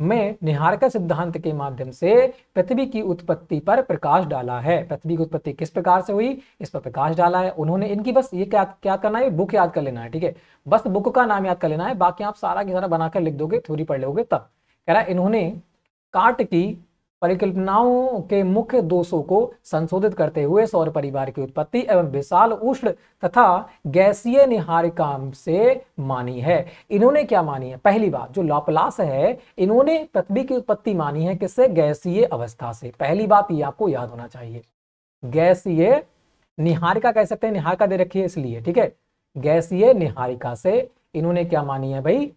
में निहारका सिद्धांत के माध्यम से पृथ्वी की उत्पत्ति पर प्रकाश डाला है पृथ्वी की उत्पत्ति किस प्रकार से हुई इस पर प्रकाश डाला है उन्होंने इनकी बस ये क्या क्या करना है बुक याद कर लेना है ठीक है बस बुक का नाम याद कर लेना है बाकी आप सारा की सारा बनाकर लिख दोगे थोड़ी पढ़ लोगे तब कह रहा है इन्होंने काट की परिकल्पनाओं के मुख्य दोषों को संशोधित करते हुए सौर परिवार की उत्पत्ति एवं विशाल उष्ण तथा गैसीय निहारिका से मानी है इन्होंने क्या मानी है पहली बात जो लाप्लास है इन्होंने पृथ्वी की उत्पत्ति मानी है किससे गैसीय अवस्था से पहली बात ये आपको याद होना चाहिए गैसीय निहारिका कह सकते हैं निहारिका दे रखी है इसलिए ठीक है गैसीय निहारिका से इन्होंने क्या मानी है भाई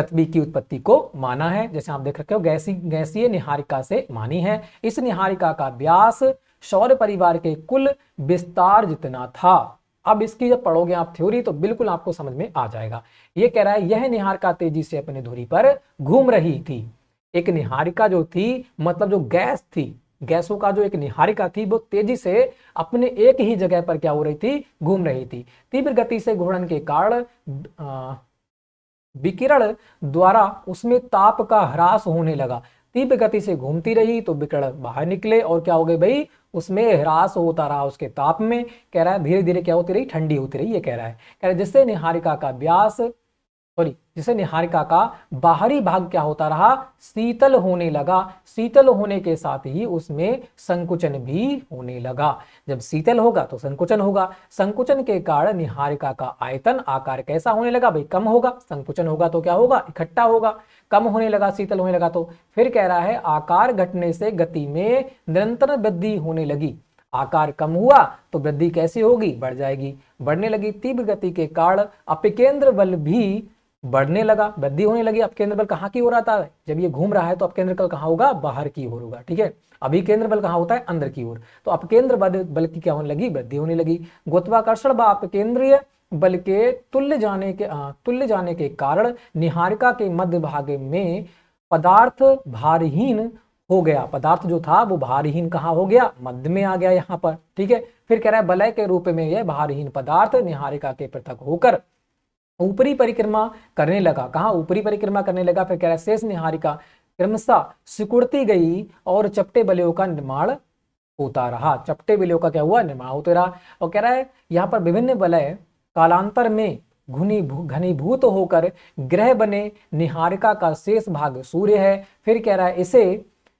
पृथ्वी की उत्पत्ति को माना है जैसे आप देख रखे हो गैसी गैसीय निहारिका से मानी है इस निहारिका का व्यास सौर परिवार के कुल विस्तार जितना था अब इसकी जब पढ़ोगे आप थ्योरी तो बिल्कुल आपको समझ में आ जाएगा ये कह रहा है यह निहारिका तेजी से अपने धुरी पर घूम रही थी एक निहारिका जो थी मतलब जो गैस थी गैसों का जो एक निहारिका थी वो तेजी से अपने एक ही जगह पर क्या हो रही थी घूम रही थी तीव्र गति से घूर्णन के कारण विकिरण द्वारा उसमें ताप का ह्रास होने लगा तीव्र गति से घूमती रही तो विकिरण बाहर निकले और क्या हो गए भाई उसमें ह्रास होता रहा उसके ताप में कह रहा है धीरे धीरे क्या होती रही ठंडी होती रही ये कह रहा है कह रहा है जिससे निहारिका का व्यास सॉरी जिसे निहारिका का बाहरी भाग क्या होता रहा शीतल होने लगा शीतल होने के साथ ही उसमें संकुचन भी होने लगा जब शीतल होगा तो संकुचन होगा संकुचन के कारण निहारिका का आयतन आकार कैसा होने लगा भाई कम होगा संकुचन होगा तो क्या होगा इकट्ठा होगा कम होने लगा शीतल होने लगा तो फिर कह रहा है आकार घटने से गति में निरंतर वृद्धि होने लगी आकार कम हुआ तो वृद्धि कैसी होगी बढ़ जाएगी बढ़ने लगी तीव्र गति के कारण अपिकेंद्र बल भी बढ़ने लगा वृद्धि होने लगी अब केंद्र बल कहाँ की ओर आता है जब ये घूम रहा है तो अब केंद्र बल कहाँ होगा बाहर की ओर होगा ठीक है अभी केंद्र बल कहाँ होता है अंदर की ओर तो अब केंद्र बल बल की क्या होने लगी वृद्धि होने लगी गुत्वाकर्षण व आप केंद्रीय बल के तुल्य जाने के तुल्य जाने के कारण निहारिका के मध्य भाग में पदार्थ भारहीन हो गया पदार्थ जो था वो भारहीन कहाँ हो गया मध्य में आ गया यहाँ पर ठीक है फिर कह रहा है बलय के रूप में यह भारहीन पदार्थ निहारिका के पृथक होकर ऊपरी परिक्रमा करने लगा कहा ऊपरी परिक्रमा करने लगा फिर कह रहा है शेष निहारिका क्रमशः सिकुड़ती गई और चपटे बलियों का निर्माण होता रहा चपटे बलियों का क्या हुआ निर्माण होता रहा और कह रहा है यहाँ पर विभिन्न बलय कालांतर में घुनी घनीभूत होकर ग्रह बने निहारिका का शेष भाग सूर्य है फिर कह रहा है इसे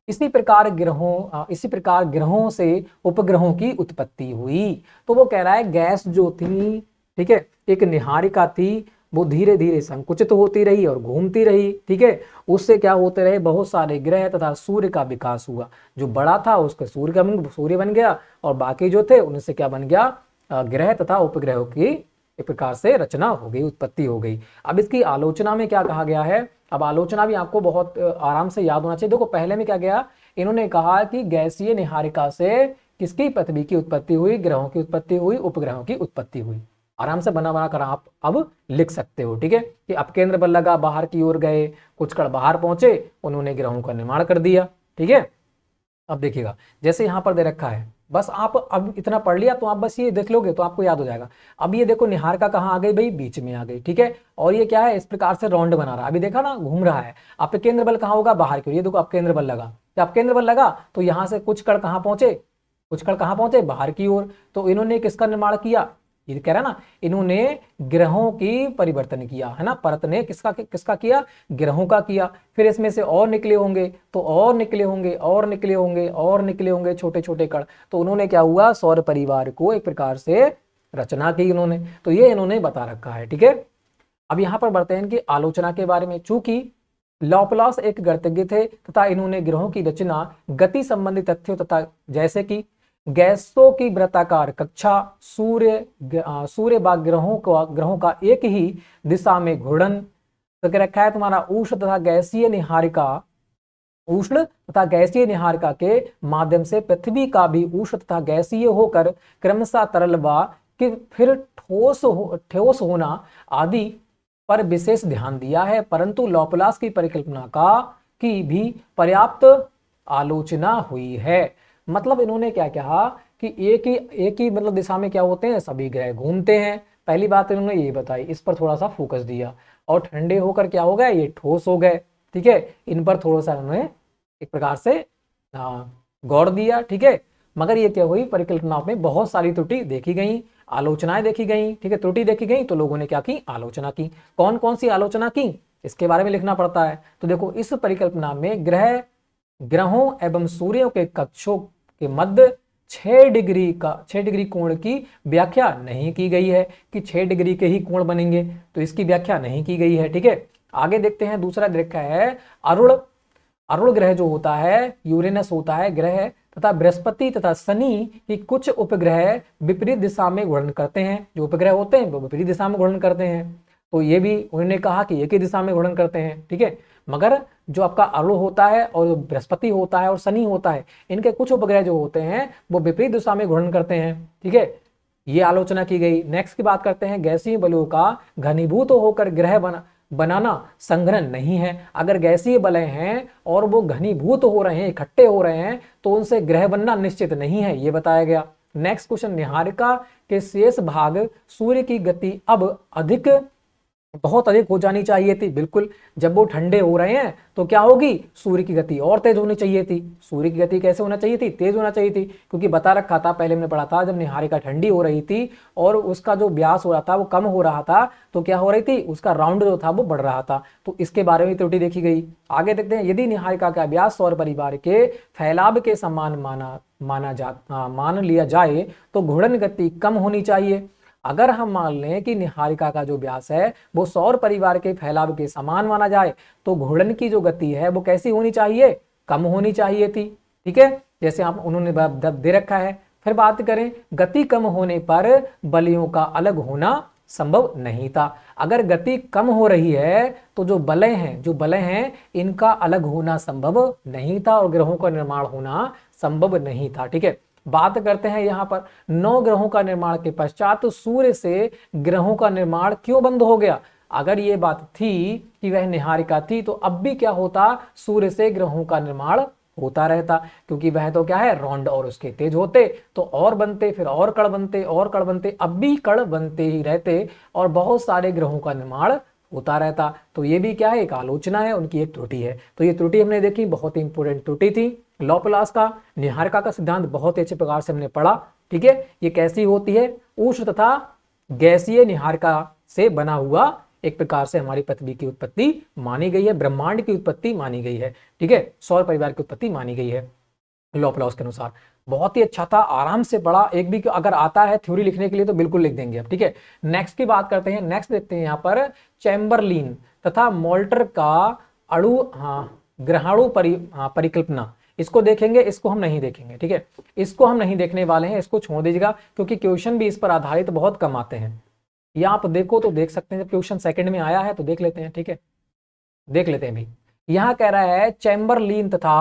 इसी प्रकार ग्रहों इसी प्रकार ग्रहों से उपग्रहों की उत्पत्ति हुई तो वो कह रहा है गैस जो थी ठीक है एक निहारिका थी वो धीरे धीरे संकुचित होती रही और घूमती रही ठीक है उससे क्या होते रहे बहुत सारे ग्रह तथा सूर्य का विकास हुआ जो बड़ा था उसके सूर्य का बन सूर्य बन गया और बाकी जो थे उनसे क्या बन गया ग्रह तथा उपग्रहों की एक प्रकार से रचना हो गई उत्पत्ति हो गई अब इसकी आलोचना में क्या कहा गया है अब आलोचना भी आपको बहुत आराम से याद होना चाहिए देखो पहले में क्या गया इन्होंने कहा कि गैसीय निहारिका से किसकी पृथ्वी की उत्पत्ति हुई ग्रहों की उत्पत्ति हुई उपग्रहों की उत्पत्ति हुई आराम से बना बना कर आप अब लिख सकते हो ठीक है कि अब केंद्र बल लगा बाहर की ओर गए कुछ कड़ बाहर पहुंचे उन्होंने ग्रहों का निर्माण कर दिया ठीक है अब देखिएगा जैसे यहां पर दे रखा है बस आप अब इतना पढ़ लिया तो आप बस ये देख लोगे तो आपको याद हो जाएगा अब ये देखो निहार का कहाँ आ गई भाई बीच में आ गई ठीक है और ये क्या है इस प्रकार से राउंड बना रहा है अभी देखा ना घूम रहा है आपके तो केंद्र बल कहाँ होगा बाहर की ओर ये देखो आपके केंद्र बल लगा जब केंद्र बल लगा तो, तो यहाँ से कुछ कड़ कहाँ पहुंचे कुछ कड़ कहाँ पहुंचे बाहर की ओर तो इन्होंने किसका निर्माण किया ये कह रहा है ना इन्होंने ग्रहों की परिवर्तन किया है ना परत ने किसका किसका किया ग्रहों का किया फिर इसमें से और निकले होंगे तो और निकले होंगे और निकले होंगे और निकले होंगे छोटे छोटे कण तो उन्होंने क्या हुआ सौर परिवार को एक प्रकार से रचना की इन्होंने तो ये इन्होंने बता रखा है ठीक है अब यहां पर बढ़ते हैं इनकी आलोचना के बारे में चूंकि लॉपलॉस एक गणतज्ञ थे तथा इन्होंने ग्रहों की रचना गति संबंधी तथ्यों तथा जैसे कि गैसों की वृत्ताकार कक्षा सूर्य सूर्य व ग्रहों का ग्रहों का एक ही दिशा में घूर्णन तो कह रखा है तुम्हारा उष्ण तथा गैसीय निहारिका उष्ण तथा गैसीय निहारिका के माध्यम से पृथ्वी का भी उष्ण तथा गैसीय होकर क्रमशः तरल व कि फिर ठोस हो ठोस होना आदि पर विशेष ध्यान दिया है परंतु लॉपलास की परिकल्पना का की भी पर्याप्त आलोचना हुई है मतलब इन्होंने क्या कहा कि एक ही एक ही मतलब दिशा में क्या होते हैं सभी ग्रह घूमते हैं पहली बात तो इन्होंने ये बताई इस पर थोड़ा सा फोकस दिया और ठंडे होकर क्या हो गए ये ठोस हो गए ठीक है इन पर थोड़ा सा इन्होंने एक प्रकार से गौर दिया ठीक है मगर ये क्या हुई परिकल्पना में बहुत सारी त्रुटि देखी गई आलोचनाएं देखी गई ठीक है त्रुटि देखी गई तो लोगों ने क्या की आलोचना की कौन कौन सी आलोचना की इसके बारे में लिखना पड़ता है तो देखो इस परिकल्पना में ग्रह ग्रहों एवं सूर्यों के कक्षों कि मध्य छः डिग्री का छः डिग्री कोण की व्याख्या नहीं की गई है कि छः डिग्री के ही कोण बनेंगे तो इसकी व्याख्या नहीं की गई है ठीक है आगे देखते हैं दूसरा देखा है अरुण अरुण ग्रह जो होता है यूरेनस होता है ग्रह तथा बृहस्पति तथा शनि की कुछ उपग्रह विपरीत दिशा में वर्णन करते हैं जो उपग्रह होते हैं वो विपरीत दिशा में वर्णन करते हैं तो ये भी उन्होंने कहा कि एक ही दिशा में वर्णन करते हैं ठीक है मगर जो आपका अरु होता है और बृहस्पति होता है और शनि होता है इनके कुछ उपग्रह जो होते हैं वो विपरीत दिशा में घूर्ण करते हैं ठीक है ये आलोचना की गई नेक्स्ट की बात करते हैं गैसीय बलों का घनीभूत होकर ग्रह बना बनाना संग्रहण नहीं है अगर गैसीय बलें हैं और वो घनीभूत हो रहे हैं इकट्ठे हो रहे हैं तो उनसे ग्रह बनना निश्चित नहीं है ये बताया गया नेक्स्ट क्वेश्चन निहारिका के शेष भाग सूर्य की गति अब अधिक बहुत अधिक हो जानी चाहिए थी बिल्कुल जब वो ठंडे हो रहे हैं तो क्या होगी सूर्य की गति और तेज होनी चाहिए थी सूर्य की गति कैसे होना चाहिए थी तेज होना चाहिए थी क्योंकि बता रखा था पहले हमने पढ़ा था जब निहारिका ठंडी हो रही थी और उसका जो व्यास हो रहा था वो कम हो रहा था तो क्या हो रही थी उसका राउंड जो था वो बढ़ रहा था तो इसके बारे में त्रुटि देखी गई आगे देखते हैं यदि निहारिका का व्यास सौर परिवार के फैलाव के समान माना माना जा हाँ, मान लिया जाए तो घूर्णन गति कम होनी चाहिए अगर हम मान लें कि निहारिका का जो व्यास है वो सौर परिवार के फैलाव के समान माना जाए तो घूर्णन की जो गति है वो कैसी होनी चाहिए कम होनी चाहिए थी ठीक है जैसे आप उन्होंने दे रखा है फिर बात करें गति कम होने पर बलियों का अलग होना संभव नहीं था अगर गति कम हो रही है तो जो बलें हैं जो बलें हैं इनका अलग होना संभव नहीं था और ग्रहों का निर्माण होना संभव नहीं था ठीक है बात करते हैं यहां पर नौ ग्रहों का निर्माण के पश्चात तो सूर्य से ग्रहों का निर्माण क्यों बंद हो गया अगर ये बात थी कि वह निहारिका थी तो अब भी क्या होता सूर्य से ग्रहों का निर्माण होता रहता क्योंकि वह तो क्या है रौंड और उसके तेज होते तो और बनते फिर और कड़ बनते और कड़ बनते अब भी कड़ बनते ही रहते और बहुत सारे ग्रहों का निर्माण होता रहता तो ये भी क्या है एक आलोचना है उनकी एक त्रुटि है तो ये त्रुटि हमने देखी बहुत ही इंपोर्टेंट त्रुटि थी लॉपलास का निहारिका का सिद्धांत बहुत ही अच्छे प्रकार से हमने पढ़ा ठीक है ये कैसी होती है उष्ण तथा गैसीय निहारिका से बना हुआ एक प्रकार से हमारी पृथ्वी की उत्पत्ति मानी गई है ब्रह्मांड की उत्पत्ति मानी गई है ठीक है सौर परिवार की उत्पत्ति मानी गई है लोपलास के अनुसार बहुत ही अच्छा था आराम से पढ़ा एक भी अगर आता है थ्योरी लिखने के लिए तो बिल्कुल लिख देंगे आप ठीक है नेक्स्ट की बात करते हैं नेक्स्ट देखते हैं यहाँ पर चैम्बरलिन तथा मोल्टर का अड़ु हाँ ग्रहाणु परि हाँ परिकल्पना इसको देखेंगे इसको हम नहीं देखेंगे ठीक है इसको हम नहीं देखने वाले हैं इसको छोड़ दीजिएगा क्योंकि क्वेश्चन भी इस पर आधारित तो बहुत कम आते हैं या आप देखो तो देख सकते हैं जब क्वेश्चन सेकंड में आया है तो देख लेते हैं ठीक है देख लेते हैं भाई यहां कह रहा है चैम्बरलीन तथा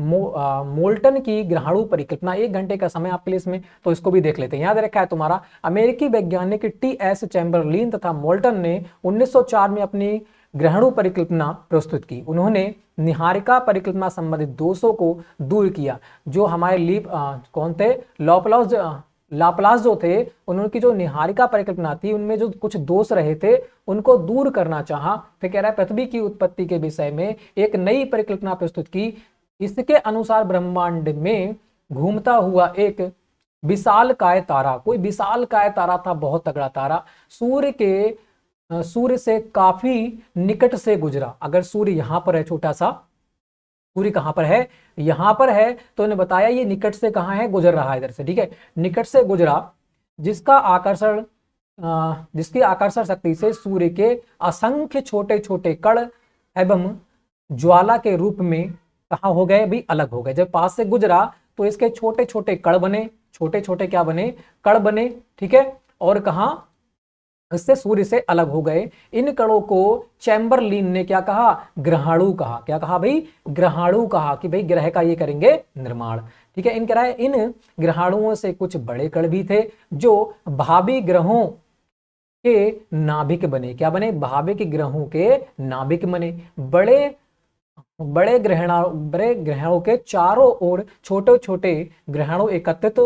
मो, आ, मोल्टन की ग्रहाणु परिकल्पना एक घंटे का समय आपके लिए इसमें तो इसको भी देख लेते हैं याद रखा है तुम्हारा अमेरिकी वैज्ञानिक टी एस चैम्बरलिन तथा मोल्टन ने 1904 में अपनी ग्रहणों परिकल्पना प्रस्तुत की उन्होंने निहारिका परिकल्पना संबंधित दोषों को दूर किया जो हमारे लीप कौन थे लॉपलॉस लापलास जो थे उनकी जो निहारिका परिकल्पना थी उनमें जो कुछ दोष रहे थे उनको दूर करना चाहा फिर कह रहा है पृथ्वी की उत्पत्ति के विषय में एक नई परिकल्पना प्रस्तुत की इसके अनुसार ब्रह्मांड में घूमता हुआ एक विशाल काय तारा कोई विशाल काय तारा था बहुत तगड़ा तारा सूर्य के सूर्य से काफी निकट से गुजरा अगर सूर्य यहां पर है छोटा सा सूर्य कहां पर है यहां पर है तो उन्हें बताया ये निकट से कहां है गुजर रहा है इधर से ठीक है निकट से गुजरा जिसका आकर्षण जिसकी आकर्षण शक्ति से सूर्य के असंख्य छोटे छोटे कण एवं ज्वाला के रूप में कहा हो गए भी अलग हो गए जब पास से गुजरा तो इसके छोटे छोटे कण बने छोटे छोटे क्या बने कण बने ठीक है और कहा इससे सूर्य से अलग हो गए इन कणों को चैम्बरलीन ने क्या कहा ग्रहाणु कहा क्या कहा भाई ग्रहाणु कहा कि भाई ग्रह का ये करेंगे निर्माण ठीक है इन कह इन ग्रहाणुओं से कुछ बड़े कण भी थे जो भावी ग्रहों के नाभिक बने क्या बने भाविक ग्रहों के नाभिक बने बड़े बड़े ग्रहणा बड़े ग्रहणों के चारों ओर छोटे छोटे ग्रहणों एकत्रित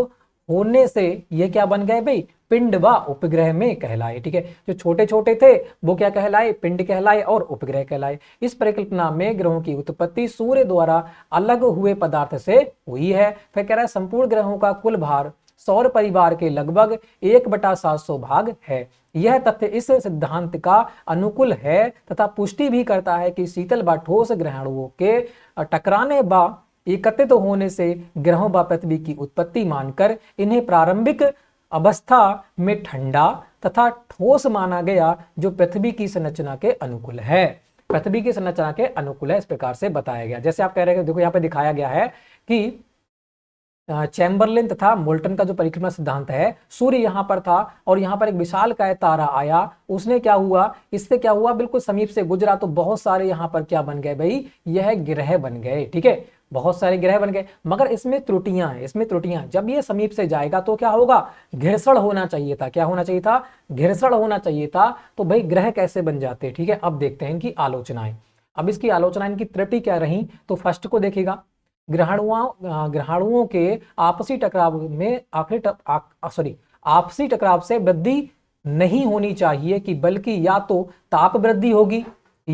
होने से ये क्या बन गए भाई पिंड व उपग्रह में कहलाए ठीक है जो छोटे छोटे थे वो क्या कहलाए पिंड कहलाए और उपग्रह कहलाए इस परिकल्पना में ग्रहों की उत्पत्ति सूर्य द्वारा अलग हुए पदार्थ से हुई है फिर कह रहा है संपूर्ण ग्रहों का कुल भार सौर परिवार के लगभग एक बटा सात सौ भाग है यह तथ्य इस सिद्धांत का अनुकूल है तथा पुष्टि भी करता है कि शीतल व ठोस ग्रहणों के टकराने व एकत्रित होने से ग्रहों व पृथ्वी की उत्पत्ति मानकर इन्हें प्रारंभिक अवस्था में ठंडा तथा ठोस माना गया जो पृथ्वी की संरचना के अनुकूल है पृथ्वी की संरचना के अनुकूल है इस प्रकार से बताया गया जैसे आप कह रहे हैं देखो यहाँ पे दिखाया गया है कि चैम्बरलिन तथा मोल्टन का जो परिक्रमा सिद्धांत है सूर्य यहाँ पर था और यहाँ पर एक विशाल का तारा आया उसने क्या हुआ इससे क्या हुआ बिल्कुल समीप से गुजरा तो बहुत सारे यहाँ पर क्या बन गए भाई यह ग्रह बन गए ठीक है बहुत सारे ग्रह बन गए मगर इसमें त्रुटियां हैं इसमें त्रुटियां जब ये समीप से जाएगा तो क्या होगा घिरसड़ होना चाहिए था क्या होना चाहिए था घिरसण होना चाहिए था तो भाई ग्रह कैसे बन जाते ठीक है अब देखते हैं इनकी आलोचनाएं अब इसकी आलोचना इनकी त्रुटि क्या रही तो फर्स्ट को देखेगा ग्रहणुओं के आपसी टकराव में आखिरी सॉरी आपसी टकराव से वृद्धि नहीं होनी चाहिए कि बल्कि या तो ताप वृद्धि होगी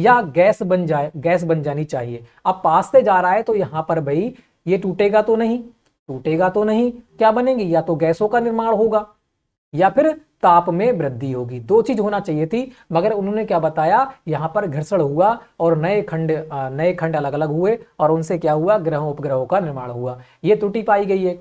या गैस बन जाए गैस बन जानी चाहिए अब पास से जा रहा है तो यहां पर भाई ये टूटेगा तो नहीं टूटेगा तो नहीं क्या बनेंगे या तो गैसों का निर्माण होगा या फिर ताप में वृद्धि होगी दो चीज होना चाहिए थी मगर उन्होंने क्या बताया यहां पर घर्षण हुआ और नए खंड नए खंड अलग अलग हुए और उनसे क्या हुआ ग्रहों उपग्रहों का निर्माण हुआ ये त्रुटि पाई गई है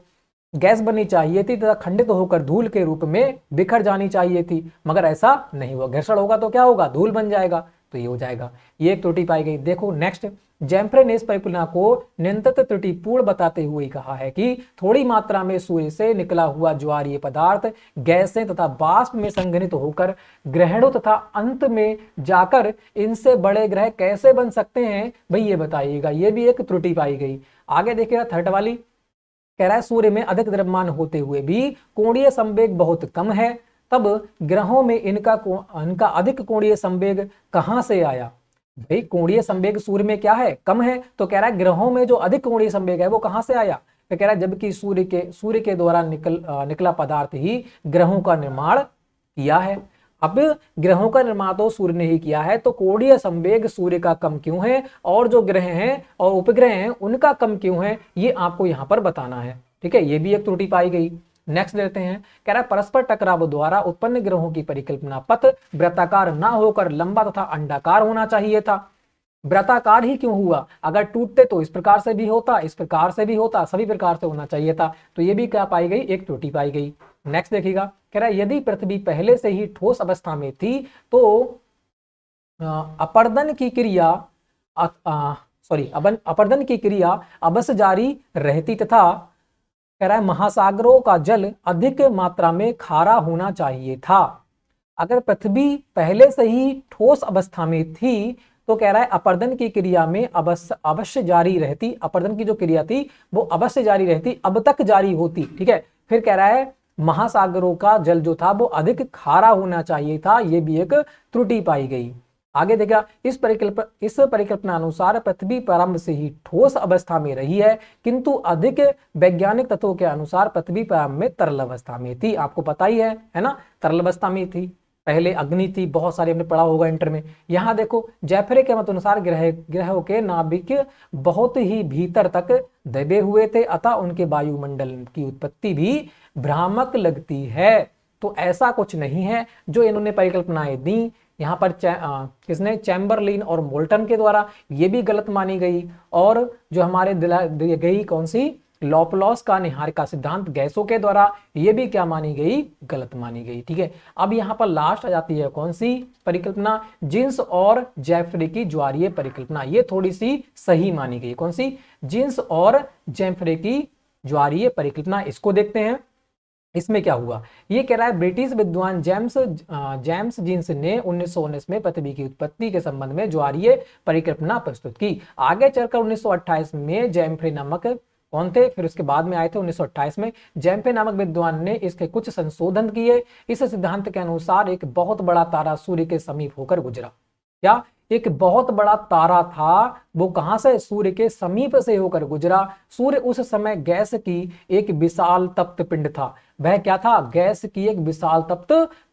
गैस बननी चाहिए थी तथा खंडित होकर धूल के रूप में बिखर जानी चाहिए थी मगर ऐसा नहीं हुआ घर्षण होगा तो क्या होगा धूल बन जाएगा तो ये हो जाएगा ये एक त्रुटि पाई गई देखो नेक्स्ट जैम्फ्रे ने इस परिकुलना को निंदित त्रुटिपूर्ण बताते हुए कहा है कि थोड़ी मात्रा में सूर्य से निकला हुआ ज्वारीय पदार्थ गैसें तथा बाष्प में संघनित होकर ग्रहणों तथा अंत में जाकर इनसे बड़े ग्रह कैसे बन सकते हैं भाई ये बताइएगा ये भी एक त्रुटि पाई गई आगे देखिएगा थर्ड वाली कह रहा है सूर्य में अधिक द्रव्यमान होते हुए भी कोणीय संवेग बहुत कम है तब ग्रहों में इनका इनका अधिक कोणीय संवेग कहाँ से आया भाई कोणीय संवेग सूर्य में क्या है कम है तो कह रहा है ग्रहों में जो अधिक कोणीय संवेग है वो कहां से आया तो कह रहा है जबकि सूर्य के सूर्य के द्वारा निकल निकला पदार्थ ही ग्रहों का निर्माण किया है अब ग्रहों का निर्माण तो सूर्य ने ही किया है तो कोणीय संवेग सूर्य का कम क्यों है और जो ग्रह हैं और उपग्रह हैं उनका कम क्यों है ये आपको यहाँ पर बताना है ठीक है ये भी एक त्रुटि पाई गई नेक्स्ट देते हैं कह रहा है परस्पर टकराव द्वारा उत्पन्न ग्रहों की परिकल्पना पथ व्रताकार ना होकर लंबा तथा अंडाकार होना चाहिए था व्रताकार ही क्यों हुआ अगर टूटते तो इस प्रकार से भी होता इस प्रकार से भी होता सभी प्रकार से होना चाहिए था तो ये भी क्या पाई गई एक त्रुटि पाई गई नेक्स्ट देखिएगा कह रहा है यदि पृथ्वी पहले से ही ठोस अवस्था में थी तो अपर्दन की क्रिया सॉरी अपर्दन की क्रिया अवश्य जारी रहती तथा कह रहा है महासागरों का जल अधिक मात्रा में खारा होना चाहिए था अगर पृथ्वी पहले से ही ठोस अवस्था में थी तो कह रहा है अपर्दन की क्रिया में अवश्य अवश्य जारी रहती अपर्दन की जो क्रिया थी वो अवश्य जारी रहती अब तक जारी होती ठीक है फिर कह रहा है महासागरों का जल जो था वो अधिक खारा होना चाहिए था ये भी एक त्रुटि पाई गई आगे देखा इस परिकल्प इस परिकल्पना अनुसार पृथ्वी प्रारंभ से ही ठोस अवस्था में रही है किंतु अधिक वैज्ञानिक तत्वों के अनुसार पृथ्वी प्रारंभ में तरल अवस्था में थी आपको पता ही है है ना तरल अवस्था में थी पहले अग्नि थी बहुत सारी हमने पढ़ा होगा इंटर में यहाँ देखो जैफरे के मत अनुसार ग्रह ग्रहों के नाभिक बहुत ही भीतर तक दबे हुए थे अतः उनके वायुमंडल की उत्पत्ति भी भ्रामक लगती है तो ऐसा कुछ नहीं है जो इन्होंने परिकल्पनाएं दी यहाँ पर चे, आ, किसने चैम्बरलिन और मोल्टन के द्वारा ये भी गलत मानी गई और जो हमारे दिला दी गई कौन सी लॉपलॉस का निहार का सिद्धांत गैसों के द्वारा ये भी क्या मानी गई गलत मानी गई ठीक है अब यहाँ पर लास्ट आ जाती है कौन सी परिकल्पना जींस और जैफरे की ज्वारीय परिकल्पना ये थोड़ी सी सही मानी गई कौन सी जींस और जैफरे की ज्वारीय परिकल्पना इसको देखते हैं इसमें क्या हुआ ये कह रहा है ब्रिटिश विद्वान जेम्स जेम्स जींस ने उन्नीस में पृथ्वी की उत्पत्ति के संबंध में ज्वारीय परिकल्पना प्रस्तुत की आगे चलकर उन्नीस में जेम्फ्रे नामक कौन थे फिर उसके बाद में आए थे 1928 में जैम्पे नामक विद्वान ने इसके कुछ संशोधन किए इस सिद्धांत के अनुसार एक बहुत बड़ा तारा सूर्य के समीप होकर गुजरा क्या एक बहुत बड़ा तारा था वो कहां से सूर्य के समीप से होकर गुजरा सूर्य उस समय गैस की एक विशाल तप्त पिंड था वह क्या था गैस की एक विशाल तप्त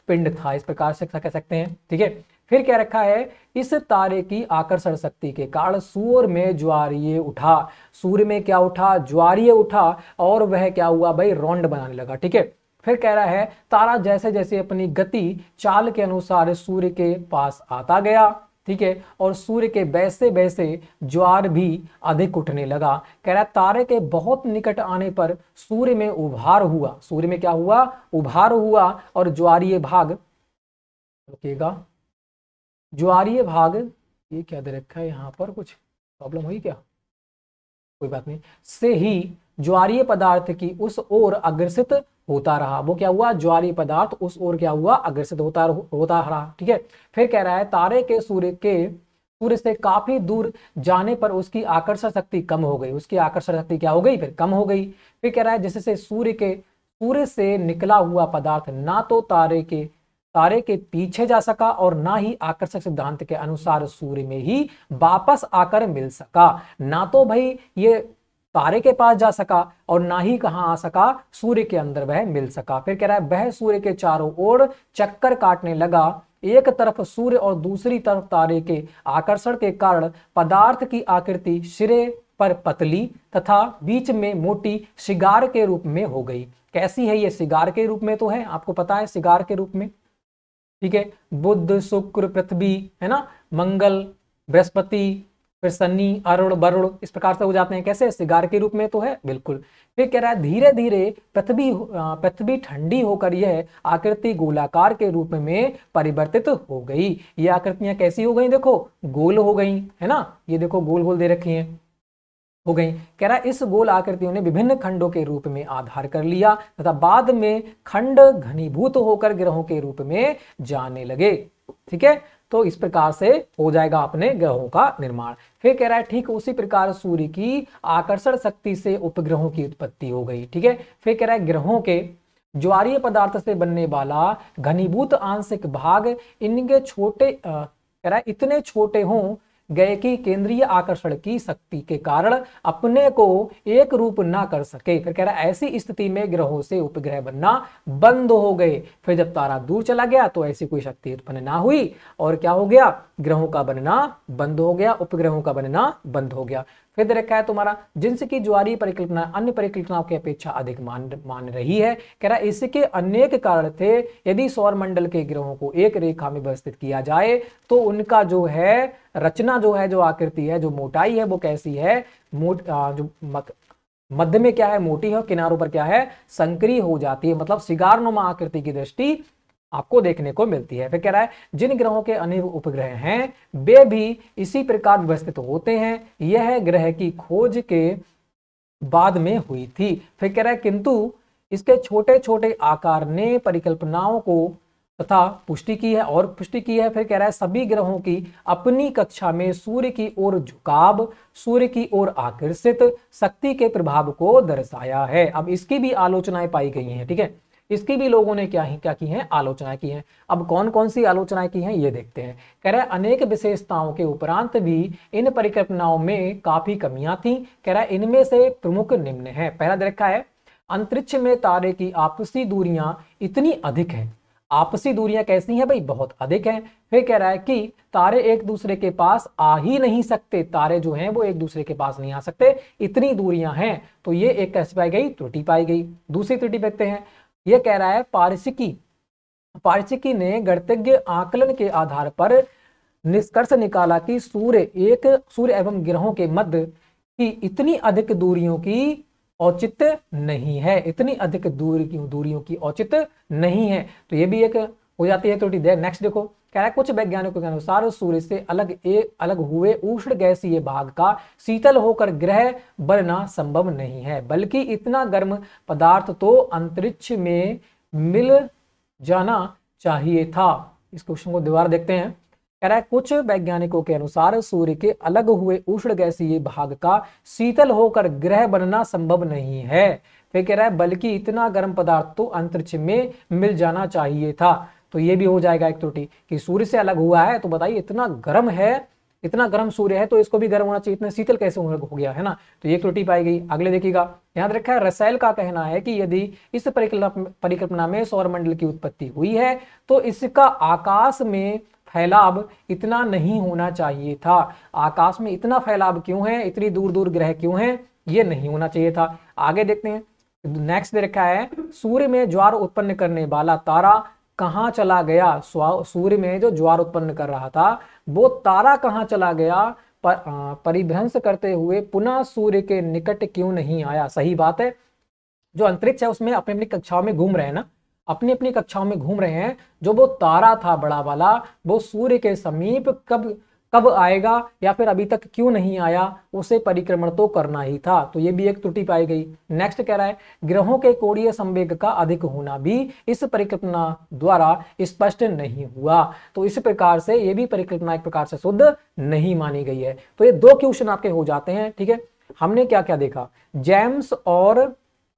पिंड था इस प्रकार से कह सकते हैं ठीक है फिर क्या रखा है इस तारे की आकर्षण शक्ति के कारण सूर्य में ज्वारीय उठा सूर्य में क्या उठा ज्वारीय उठा और वह क्या हुआ भाई रौंड बनाने लगा ठीक है फिर कह रहा है तारा जैसे जैसे अपनी गति चाल के अनुसार सूर्य के पास आता गया ठीक है और सूर्य के वैसे वैसे ज्वार भी अधिक उठने लगा कह रहा तारे के बहुत निकट आने पर सूर्य में उभार हुआ सूर्य में क्या हुआ उभार हुआ और ज्वारीय भाग रुकेगा ज्वारीय भाग ये क्या दे रखा है यहां पर कुछ प्रॉब्लम हुई क्या कोई बात नहीं से ही ज्वारीय पदार्थ की उस ओर अग्रसित होता रहा वो क्या हुआ ज्वारीय पदार्थ उस ओर क्या हुआ अग्रसित होता होता रहा ठीक है फिर कह रहा है तारे के सूर्य के सूर्य से काफी दूर जाने पर उसकी आकर्षण शक्ति कम हो गई उसकी आकर्षण शक्ति क्या हो गई फिर कम हो गई फिर कह रहा है जिससे सूर्य के सूर्य से निकला हुआ पदार्थ ना तो तारे के तारे के पीछे जा सका और ना ही आकर्षक सिद्धांत के अनुसार सूर्य में ही वापस आकर मिल सका ना तो भाई ये तारे के पास जा सका और ना ही कहां आ सका सूर्य के अंदर वह मिल सका फिर कह रहा है वह सूर्य के चारों ओर चक्कर काटने लगा एक तरफ सूर्य और दूसरी तरफ तारे के आकर्षण के कारण पदार्थ की आकृति सिरे पर पतली तथा बीच में मोटी शिगार के रूप में हो गई कैसी है ये सिगार के रूप में तो है आपको पता है सिगार के रूप में ठीक है बुद्ध शुक्र पृथ्वी है ना मंगल बृहस्पति फिर सन्नी अरुण बरुण इस प्रकार से हो जाते हैं कैसे सिगार के रूप में तो है बिल्कुल फिर कह रहा है धीरे धीरे पृथ्वी पृथ्वी ठंडी होकर यह आकृति गोलाकार के रूप में परिवर्तित हो गई ये आकृतियां कैसी हो गई देखो गोल हो गई है ना ये देखो गोल गोल दे रखी है हो गई कह रहा इस गोल आकृतियों ने विभिन्न खंडों के रूप में आधार कर लिया तथा बाद में खंड घनीभूत होकर ग्रहों के रूप में जाने लगे ठीक है तो इस प्रकार से हो जाएगा अपने ग्रहों का निर्माण फिर कह रहा है ठीक उसी प्रकार सूर्य की आकर्षण शक्ति से उपग्रहों की उत्पत्ति हो गई ठीक है फिर कह रहा है ग्रहों के ज्वारीय पदार्थ से बनने वाला घनीभूत आंशिक भाग इनके छोटे आ, कह रहा है इतने छोटे हों गए की केंद्रीय आकर्षण की शक्ति के कारण अपने को एक रूप ना कर सके फिर कह रहा है ऐसी स्थिति में ग्रहों से उपग्रह बनना बंद हो गए फिर जब तारा दूर चला गया तो ऐसी कोई शक्ति उत्पन्न ना हुई और क्या हो गया ग्रहों का बनना बंद हो गया उपग्रहों का बनना बंद हो गया फिर दे रखा है तुम्हारा जिनसे की ज्वारी परिकल्पना अन्य परिकल्पनाओं की अपेक्षा अधिक मान मान रही है कह रहा है इसके अनेक कारण थे यदि सौर मंडल के ग्रहों को एक रेखा में व्यवस्थित किया जाए तो उनका जो है रचना जो है जो आकृति है जो मोटाई है वो कैसी है मोट जो मक, मध्य में क्या है मोटी है किनारों पर क्या है संक्रिय हो जाती है मतलब सिगारनुमा आकृति की दृष्टि आपको देखने को मिलती है फिर कह रहा है जिन ग्रहों के अनेक उपग्रह हैं वे भी इसी प्रकार व्यवस्थित होते हैं यह ग्रह की खोज के बाद में हुई थी फिर कह रहा है किंतु इसके छोटे छोटे आकार ने परिकल्पनाओं को तथा पुष्टि की है और पुष्टि की है फिर कह रहा है सभी ग्रहों की अपनी कक्षा में सूर्य की ओर झुकाव सूर्य की ओर आकर्षित शक्ति के प्रभाव को दर्शाया है अब इसकी भी आलोचनाएं पाई गई हैं ठीक है थीके? इसकी भी लोगों ने क्या ही क्या की है आलोचना की है अब कौन कौन सी आलोचना की है ये देखते हैं कह रहे अनेक विशेषताओं के उपरांत भी इन परिकल्पनाओं में काफी कमियां थी कह रहा है इनमें से प्रमुख निम्न है पहला देखा है अंतरिक्ष में तारे की आपसी दूरियां इतनी अधिक हैं आपसी दूरियां कैसी हैं भाई बहुत अधिक हैं फिर कह रहा है कि तारे एक दूसरे के पास आ ही नहीं सकते तारे जो हैं वो एक दूसरे के पास नहीं आ सकते इतनी दूरियां हैं तो ये एक कैसे पाई गई त्रुटि पाई गई दूसरी त्रुटि देखते हैं यह कह रहा है पारिशिकी पारिशिकी ने गणतज्ञ आकलन के आधार पर निष्कर्ष निकाला कि सूर्य एक सूर्य एवं ग्रहों के मध्य की इतनी अधिक दूरियों की औचित्य नहीं है इतनी अधिक दूरी की दूरियों की औचित्य नहीं है तो यह भी एक हो जाती है त्रुटि नेक्स्ट देखो कह रहा है कुछ वैज्ञानिकों के अनुसार सूर्य से अलग ए, अलग हुए उष्ण गैसीय भाग का शीतल होकर ग्रह बनना संभव नहीं है बल्कि इतना गर्म पदार्थ तो अंतरिक्ष में मिल जाना चाहिए था इस क्वेश्चन को दोबारा देखते हैं कह रहा है कुछ वैज्ञानिकों के अनुसार सूर्य के अलग हुए उष्ण गैसीय भाग का शीतल होकर ग्रह बनना संभव नहीं है फिर कह रहा है बल्कि इतना गर्म पदार्थ तो अंतरिक्ष में मिल जाना चाहिए था तो ये भी हो जाएगा एक त्रुटि कि सूर्य से अलग हुआ है तो बताइए इतना गर्म है इतना गर्म सूर्य है तो इसको भी गर्म होना चाहिए इतना शीतल कैसे हो गया है ना तो ये त्रुटि पाई गई अगले देखिएगा याद रखा है रसायल का कहना है कि यदि इस परिकल्पना में सौरमंडल की उत्पत्ति हुई है तो इसका आकाश में फैलाव इतना नहीं होना चाहिए था आकाश में इतना फैलाव क्यों है इतनी दूर दूर ग्रह क्यों है ये नहीं होना चाहिए था आगे देखते हैं नेक्स्ट दे रखा है सूर्य में ज्वार उत्पन्न करने वाला तारा कहाँ चला गया सूर्य में जो ज्वार उत्पन्न कर रहा था वो तारा कहाँ चला गया पर, परिभ्रंश करते हुए पुनः सूर्य के निकट क्यों नहीं आया सही बात है जो अंतरिक्ष है उसमें अपनी अपनी कक्षाओं में घूम रहे हैं ना अपनी अपनी कक्षाओं में घूम रहे हैं जो वो तारा था बड़ा वाला वो सूर्य के समीप कब कब आएगा या फिर अभी तक क्यों नहीं आया उसे परिक्रमण तो करना ही था तो ये भी एक त्रुटि पाई गई नेक्स्ट कह रहा है ग्रहों के कोड़ीय संवेग का अधिक होना भी इस परिकल्पना द्वारा स्पष्ट नहीं हुआ तो इस प्रकार से ये भी परिकल्पना एक प्रकार से शुद्ध नहीं मानी गई है तो ये दो क्वेश्चन आपके हो जाते हैं ठीक है हमने क्या क्या देखा जेम्स और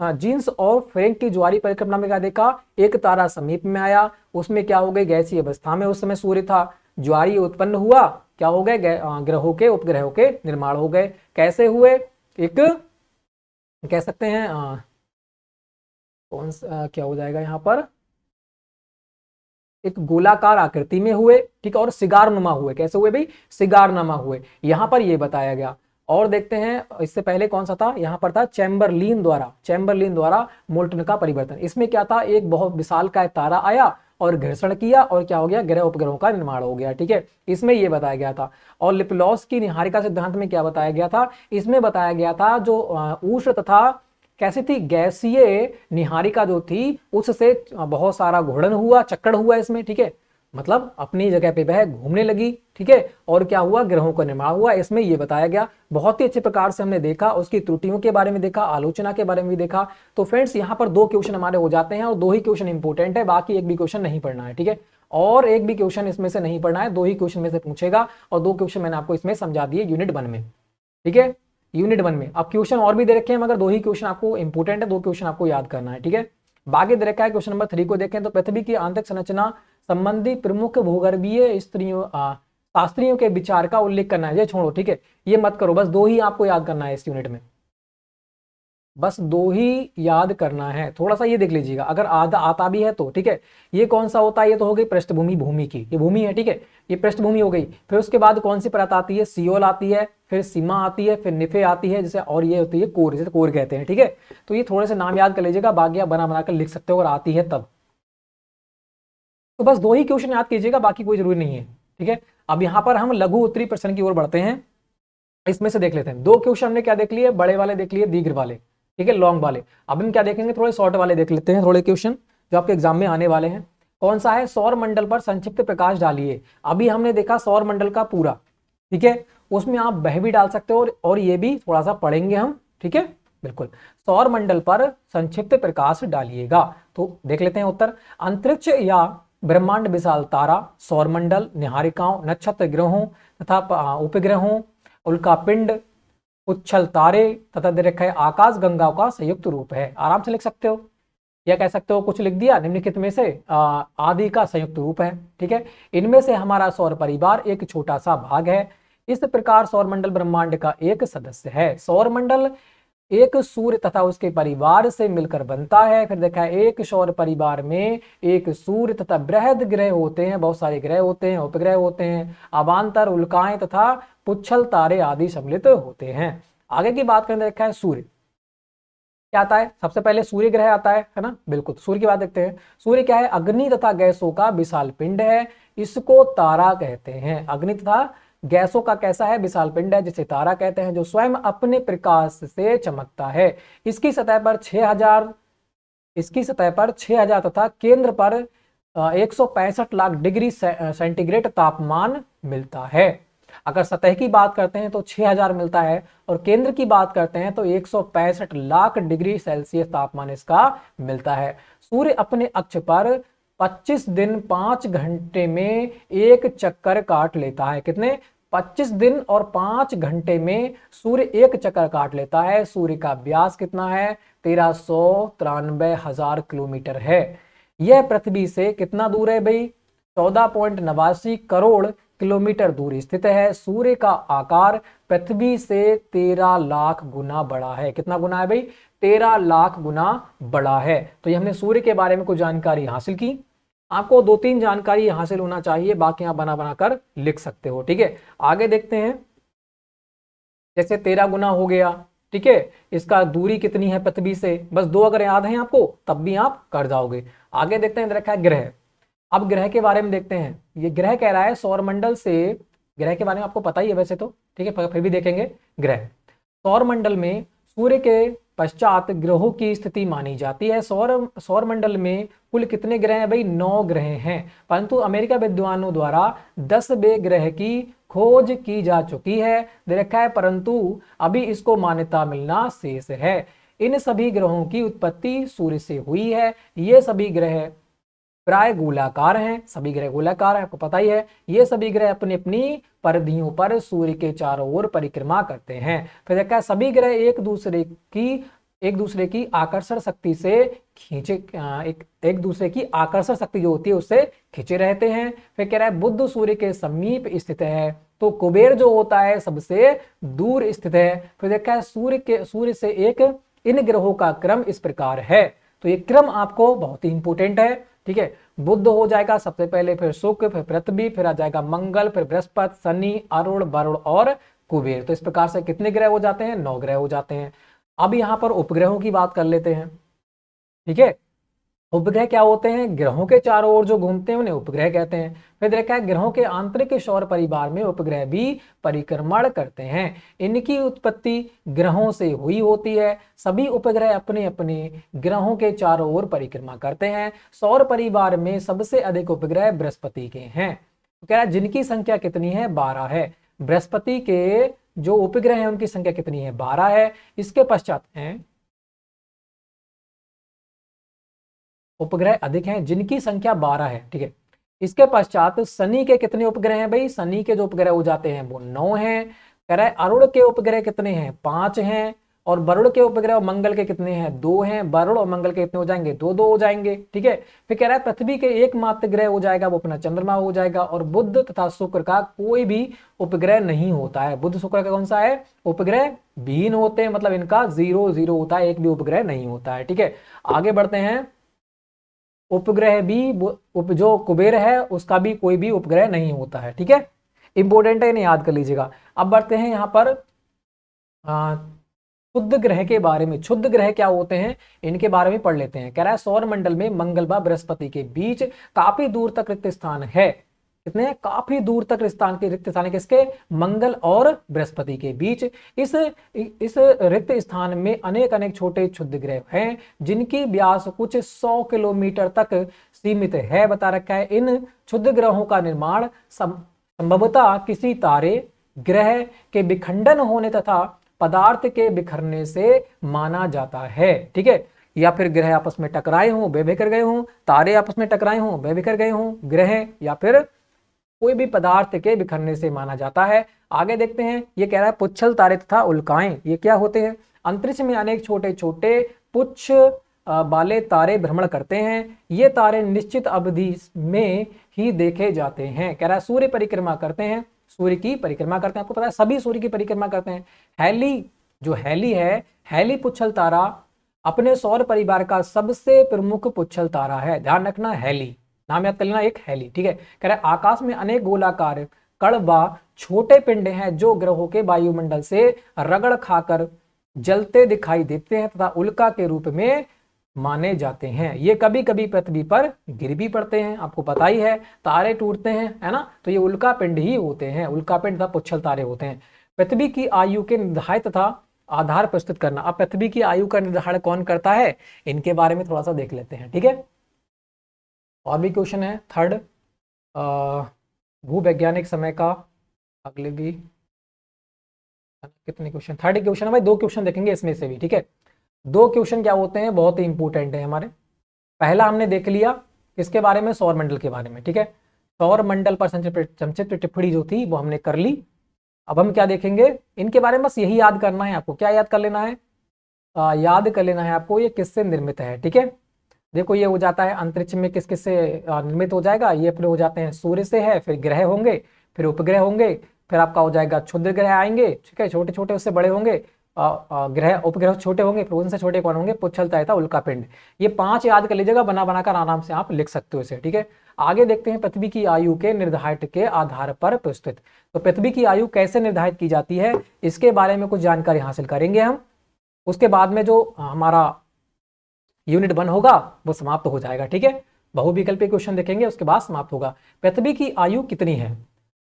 जीन्स हाँ, और फ्रेंक की ज्वारी परिक्रमा में क्या देखा एक तारा समीप में आया उसमें क्या हो गई गैसीय अवस्था में उस समय सूर्य था ज्वारी उत्पन्न हुआ क्या हो गए ग्रहों के उपग्रहों के निर्माण हो गए कैसे हुए एक कह सकते हैं आ, कौन सा क्या हो जाएगा यहाँ पर एक गोलाकार आकृति में हुए ठीक और सिगार नुमा हुए कैसे हुए भाई सिगार नुमा हुए यहां पर यह बताया गया और देखते हैं इससे पहले कौन सा था यहां पर था चैम्बरलीन द्वारा चैम्बरलीन द्वारा मोल्टन का परिवर्तन इसमें क्या था एक बहुत विशाल का तारा आया और घर्षण किया और क्या हो गया ग्रह उपग्रहों का निर्माण हो गया ठीक है इसमें यह बताया गया था और लिपलॉस की निहारिका सिद्धांत में क्या बताया गया था इसमें बताया गया था जो उष्ण तथा कैसी थी गैसीय निहारिका जो थी उससे बहुत सारा घूर्णन हुआ चक्कर हुआ इसमें ठीक है मतलब अपनी जगह पे वह घूमने लगी ठीक है और क्या हुआ ग्रहों का निर्माण हुआ इसमें यह बताया गया बहुत ही अच्छे प्रकार से हमने देखा उसकी त्रुटियों के बारे में देखा आलोचना के बारे में भी देखा तो फ्रेंड्स यहाँ पर दो क्वेश्चन हमारे हो जाते हैं और दो ही क्वेश्चन इंपोर्टेंट है बाकी एक भी क्वेश्चन नहीं पढ़ना है ठीक है और एक भी क्वेश्चन इसमें से नहीं पढ़ना है दो ही क्वेश्चन में से पूछेगा और दो क्वेश्चन मैंने आपको इसमें समझा दिए यूनिट वन में ठीक है यूनिट वन में अब क्वेश्चन और भी दे रखे हैं मगर दो ही क्वेश्चन आपको इंपोर्टेंट है दो क्वेश्चन आपको याद करना है ठीक है बाकी दे रखा है क्वेश्चन नंबर थ्री को देखें तो पृथ्वी की आंतरिक संरचना संबंधी प्रमुख भूगर्भीय स्त्रियों शास्त्रियों के विचार का उल्लेख करना है ये छोड़ो ठीक है ये मत करो बस दो ही आपको याद करना है इस यूनिट में बस दो ही याद करना है थोड़ा सा ये देख लीजिएगा अगर आधा आता भी है तो ठीक है ये कौन सा होता है ये तो हो गई पृष्ठभूमि भूमि की ये भूमि है ठीक है ये पृष्ठभूमि हो गई फिर उसके बाद कौन सी परत आती है सियोल आती है फिर सीमा आती है फिर निफे आती है जैसे और ये होती है कोर जैसे कोर कहते हैं ठीक है तो ये थोड़े से नाम याद कर लीजिएगा बाकी बना बना कर लिख सकते हो अगर आती है तब तो बस दो ही क्वेश्चन याद कीजिएगा बाकी कोई जरूरी नहीं है ठीक है अब यहां पर हम लघु उत्तरी प्रश्न की ओर बढ़ते हैं इसमें से देख लेते हैं दो क्वेश्चन हमने क्या देख लिए बड़े वाले देख लिए दीर्घ वाले ठीक है लॉन्ग वाले अब हम क्या देखेंगे थोड़े शॉर्ट वाले देख लेते हैं थोड़े क्वेश्चन जो आपके एग्जाम में आने वाले हैं कौन सा है सौर मंडल पर संक्षिप्त प्रकाश डालिए अभी हमने देखा सौर मंडल का पूरा ठीक है उसमें आप बह भी डाल सकते हो और ये भी थोड़ा सा पढ़ेंगे हम ठीक है बिल्कुल सौर मंडल पर संक्षिप्त प्रकाश डालिएगा तो देख लेते हैं उत्तर अंतरिक्ष या ब्रह्मांड विशाल तारा सौरमंडल निहारिकाओं नक्षत्र ग्रहों तथा उपग्रहों उल्का पिंड उच्छल तारे तथा दे आकाश गंगा का संयुक्त रूप है आराम से लिख सकते हो या कह सकते हो कुछ लिख दिया निम्नलिखित में से आदि का संयुक्त रूप है ठीक है इनमें से हमारा सौर परिवार एक छोटा सा भाग है इस प्रकार सौरमंडल ब्रह्मांड का एक सदस्य है सौरमंडल एक सूर्य तथा उसके परिवार से मिलकर बनता है फिर देखा है एक सौर परिवार में एक सूर्य तथा बृहद ग्रह होते हैं बहुत सारे ग्रह होते हैं उपग्रह होते हैं अबांतर उल्काएं तथा पुच्छल तारे आदि सम्मिलित होते हैं आगे की बात करें देखा है सूर्य क्या आता है सबसे पहले सूर्य ग्रह आता है है ना बिल्कुल सूर्य की बात देखते हैं सूर्य क्या है अग्नि तथा गैसों का विशाल पिंड है इसको तारा कहते हैं अग्नि तथा गैसों का कैसा है विशाल पिंड है जिसे तारा कहते हैं जो स्वयं अपने प्रकाश से चमकता है इसकी सतह पर 6000 इसकी सतह पर 6000 तथा केंद्र पर एक लाख डिग्री सेंटीग्रेड तापमान मिलता है अगर सतह की बात करते हैं तो 6000 मिलता है और केंद्र की बात करते हैं तो एक लाख डिग्री सेल्सियस तापमान इसका मिलता है सूर्य अपने अक्ष पर 25 दिन 5 घंटे में एक चक्कर काट लेता है कितने 25 दिन और 5 घंटे में सूर्य एक चक्कर काट लेता है सूर्य का व्यास कितना है तेरह सौ तिरानबे हजार किलोमीटर है यह पृथ्वी से कितना दूर है भाई चौदह पॉइंट नवासी करोड़ किलोमीटर दूर स्थित है सूर्य का आकार पृथ्वी से तेरह लाख गुना बड़ा है कितना गुना है भाई तेरह लाख गुना बड़ा है तो ये हमने सूर्य के बारे में कुछ जानकारी हासिल की आपको दो तीन जानकारी हासिल होना चाहिए बाकी आप बना बनाकर लिख सकते हो ठीक है आगे देखते हैं जैसे तेरह गुना हो गया ठीक है इसका दूरी कितनी है पृथ्वी से बस दो अगर याद है आपको तब भी आप कर जाओगे आगे देखते हैं रखा है ग्रह अब ग्रह के बारे में देखते हैं ये ग्रह कह रहा है सौरमंडल से ग्रह के बारे में आपको पता ही है वैसे तो ठीक है फिर भी देखेंगे ग्रह सौरमंडल में सूर्य के पश्चात ग्रहों की स्थिति मानी जाती है सौर मंडल में कुल कितने ग्रह हैं भाई नौ ग्रह हैं परंतु अमेरिका विद्वानों द्वारा दस बे ग्रह की खोज की जा चुकी है दे रखा है परंतु अभी इसको मान्यता मिलना शेष है इन सभी ग्रहों की उत्पत्ति सूर्य से हुई है ये सभी ग्रह प्राय गोलाकार हैं सभी ग्रह गोलाकार हैं आपको पता ही है ये सभी ग्रह अपनी अपनी परिधियों पर सूर्य के चारों ओर परिक्रमा करते हैं फिर देखा सभी ग्रह एक दूसरे की एक दूसरे की आकर्षण शक्ति से खींचे एक एक दूसरे की आकर्षण शक्ति जो होती है उससे खींचे रहते हैं फिर कह रहा है बुद्ध सूर्य के समीप स्थित है तो कुबेर जो होता है सबसे दूर स्थित है फिर देखा है सूर्य के सूर्य से एक इन ग्रहों का क्रम इस प्रकार है तो ये क्रम आपको बहुत ही इंपोर्टेंट है ठीक है बुद्ध हो जाएगा सबसे पहले फिर शुक्र फिर पृथ्वी फिर आ जाएगा मंगल फिर बृहस्पति शनि अरुण वरुण और कुबेर तो इस प्रकार से कितने ग्रह हो जाते हैं नौ ग्रह हो जाते हैं अब यहां पर उपग्रहों की बात कर लेते हैं ठीक है उपग्रह क्या होते हैं ग्रहों के चारों ओर जो घूमते हैं उन्हें उपग्रह कहते हैं फिर देखा है ग्रहों के आंतरिक सौर परिवार में उपग्रह भी परिक्रमण करते हैं इनकी उत्पत्ति ग्रहों से हुई होती है सभी उपग्रह अपने अपने ग्रहों के चारों ओर परिक्रमा करते हैं सौर परिवार में सबसे अधिक उपग्रह बृहस्पति के हैं तो कह रहा है जिनकी संख्या कितनी है बारह है बृहस्पति के जो उपग्रह हैं उनकी संख्या कितनी है बारह है इसके पश्चात हैं उपग्रह अधिक हैं जिनकी संख्या बारह है ठीक है इसके पश्चात शनि के कितने उपग्रह हैं भाई शनि के जो उपग्रह हो जाते हैं वो नौ हैं कह रहा है अरुण के उपग्रह कितने हैं पांच हैं और वरुण के उपग्रह मंगल के कितने हैं दो हैं वरुण और मंगल के कितने हो जाएंगे दो दो हो जाएंगे ठीक है फिर कह रहा है पृथ्वी के एकमात्र ग्रह हो जाएगा वो अपना चंद्रमा हो जाएगा और बुद्ध तथा शुक्र का कोई भी उपग्रह नहीं होता है बुद्ध शुक्र का कौन सा है उपग्रह विहीन होते हैं मतलब इनका जीरो जीरो होता है एक भी उपग्रह नहीं होता है ठीक है आगे बढ़ते हैं उपग्रह भी उप, जो कुबेर है उसका भी कोई भी उपग्रह नहीं होता है ठीक है इंपॉर्टेंट है इन्हें याद कर लीजिएगा अब बढ़ते हैं यहाँ पर क्षुद्ध ग्रह के बारे में क्षुद्ध ग्रह क्या होते हैं इनके बारे में पढ़ लेते हैं कह रहा है सौर मंडल में मंगल व बृहस्पति के बीच काफी दूर तक रिक्त स्थान है कितने काफी दूर तक स्थान के रिक्त स्थान किसके मंगल और बृहस्पति के बीच इस इस रिक्त स्थान में अनेक अनेक छोटे क्षुद्र ग्रह हैं जिनकी व्यास कुछ 100 किलोमीटर तक सीमित है बता रखा है इन क्षुद्र ग्रहों का निर्माण संभवतः किसी तारे ग्रह के विखंडन होने तथा पदार्थ के बिखरने से माना जाता है ठीक है या फिर ग्रह आपस में टकराए हों वे बिखर गए हों तारे आपस में टकराए हों वे बिखर गए हों ग्रह या फिर कोई भी पदार्थ के बिखरने से माना जाता है आगे देखते हैं ये कह रहा है पुच्छल तारे तथा उल्काएं ये क्या होते हैं अंतरिक्ष में अनेक छोटे छोटे पुच्छ वाले तारे भ्रमण करते हैं ये तारे निश्चित अवधि में ही देखे जाते हैं कह रहा है सूर्य परिक्रमा करते हैं सूर्य की परिक्रमा करते हैं आपको पता है सभी सूर्य की परिक्रमा करते हैं हैली जो हैली है हैली पुच्छल तारा अपने सौर परिवार का सबसे प्रमुख पुच्छल तारा है ध्यान रखना हैली नाम याद कर लेना एक हैली ठीक है कह रहा है आकाश में अनेक गोलाकार कड़वा छोटे पिंड हैं जो ग्रहों के वायुमंडल से रगड़ खाकर जलते दिखाई देते हैं तथा उल्का के रूप में माने जाते हैं ये कभी कभी पृथ्वी पर गिर भी पड़ते हैं आपको पता ही है तारे टूटते हैं है ना तो ये उल्का पिंड ही होते हैं उल्का पिंड तथा पुच्छल तारे होते हैं पृथ्वी की आयु के निर्धारित तथा आधार प्रस्तुत करना अब पृथ्वी की आयु का निर्धारण कौन करता है इनके बारे में थोड़ा सा देख लेते हैं ठीक है और भी क्वेश्चन है थर्ड भूवैज्ञानिक समय का अगले भी कितने क्वेश्चन थर्ड क्वेश्चन है भाई दो क्वेश्चन देखेंगे इसमें से भी ठीक है दो क्वेश्चन क्या होते हैं बहुत ही इंपॉर्टेंट है हमारे पहला हमने देख लिया किसके बारे में सौर मंडल के बारे में ठीक है सौर मंडल पर संक्षिप्त टिप्पणी जो थी वो हमने कर ली अब हम क्या देखेंगे इनके बारे में बस यही याद करना है आपको क्या याद कर लेना है आ, याद कर लेना है आपको ये किससे निर्मित है ठीक है देखो ये हो जाता है अंतरिक्ष में किस किस से निर्मित हो जाएगा ये अपने हो जाते हैं सूर्य से है फिर ग्रह होंगे फिर उपग्रह होंगे फिर आपका हो जाएगा क्षुद्र ग्रह आएंगे ठीक है छोटे छोटे उससे बड़े होंगे ग्रह उपग्रह छोटे होंगे फिर उनसे छोटे कौन होंगे पुच्छल तयता उल्का पिंड ये पांच याद कर लीजिएगा बना बनाकर आराम से आप लिख सकते हो इसे ठीक है आगे देखते हैं पृथ्वी की आयु के निर्धारित के आधार पर प्रस्तुत तो पृथ्वी की आयु कैसे निर्धारित की जाती है इसके बारे में कुछ जानकारी हासिल करेंगे हम उसके बाद में जो हमारा यूनिट वन होगा वो समाप्त हो जाएगा ठीक है बहुविकल्पी क्वेश्चन देखेंगे उसके बाद समाप्त होगा पृथ्वी की आयु कितनी है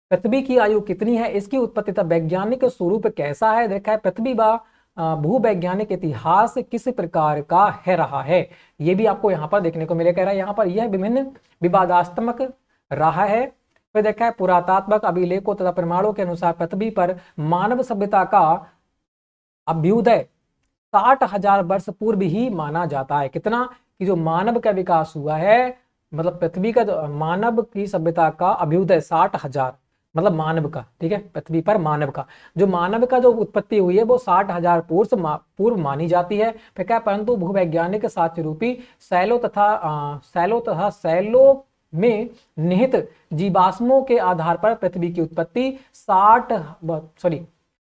पृथ्वी की आयु कितनी है इसकी उत्पत्ति तथा वैज्ञानिक स्वरूप कैसा है देखा है पृथ्वी व भूवैज्ञानिक इतिहास किस प्रकार का है रहा है ये भी आपको यहाँ पर देखने को मिलेगा रहा है यहाँ पर यह विभिन्न विवादात्मक रहा है फिर देखा है पुरातात्मक अभिलेखों तथा प्रमाणों के अनुसार पृथ्वी पर मानव सभ्यता का अभ्युदय साठ हजार वर्ष पूर्व ही माना जाता है कितना कि जो मानव का विकास हुआ है मतलब पृथ्वी का मानव की सभ्यता का अभ्युदय साठ हजार मतलब मानव का ठीक है पृथ्वी पर मानव का जो मानव का जो उत्पत्ति हुई है वो साठ हजार पूर्व पूर्व मानी जाती है फिर क्या परंतु भूवैज्ञानिक साक्ष्य रूपी सैलो तथा सैलो तथा सैलो में निहित जीवाश्मों के आधार पर पृथ्वी की उत्पत्ति साठ सॉरी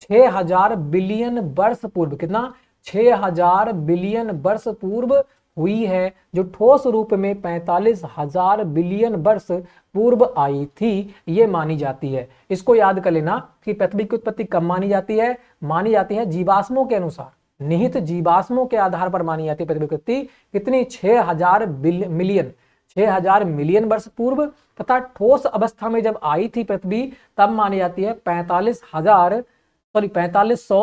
छह हजार बिलियन वर्ष पूर्व कितना 6000 बिलियन वर्ष पूर्व हुई है जो ठोस रूप में 45000 हजार बिलियन वर्ष पूर्व आई थी ये मानी जाती है इसको याद कर लेना कि पृथ्वी की उत्पत्ति कब मानी जाती है मानी जाती है जीवाश्मों के अनुसार निहित जीवाश्मों के आधार पर मानी जाती है पृथ्वी की उत्पत्ति कितनी छ हजार मिलियन 6000 मिलियन वर्ष पूर्व तथा ठोस अवस्था में जब आई थी पृथ्वी तब मानी जाती है पैंतालीस हजार सॉरी पैंतालीस सौ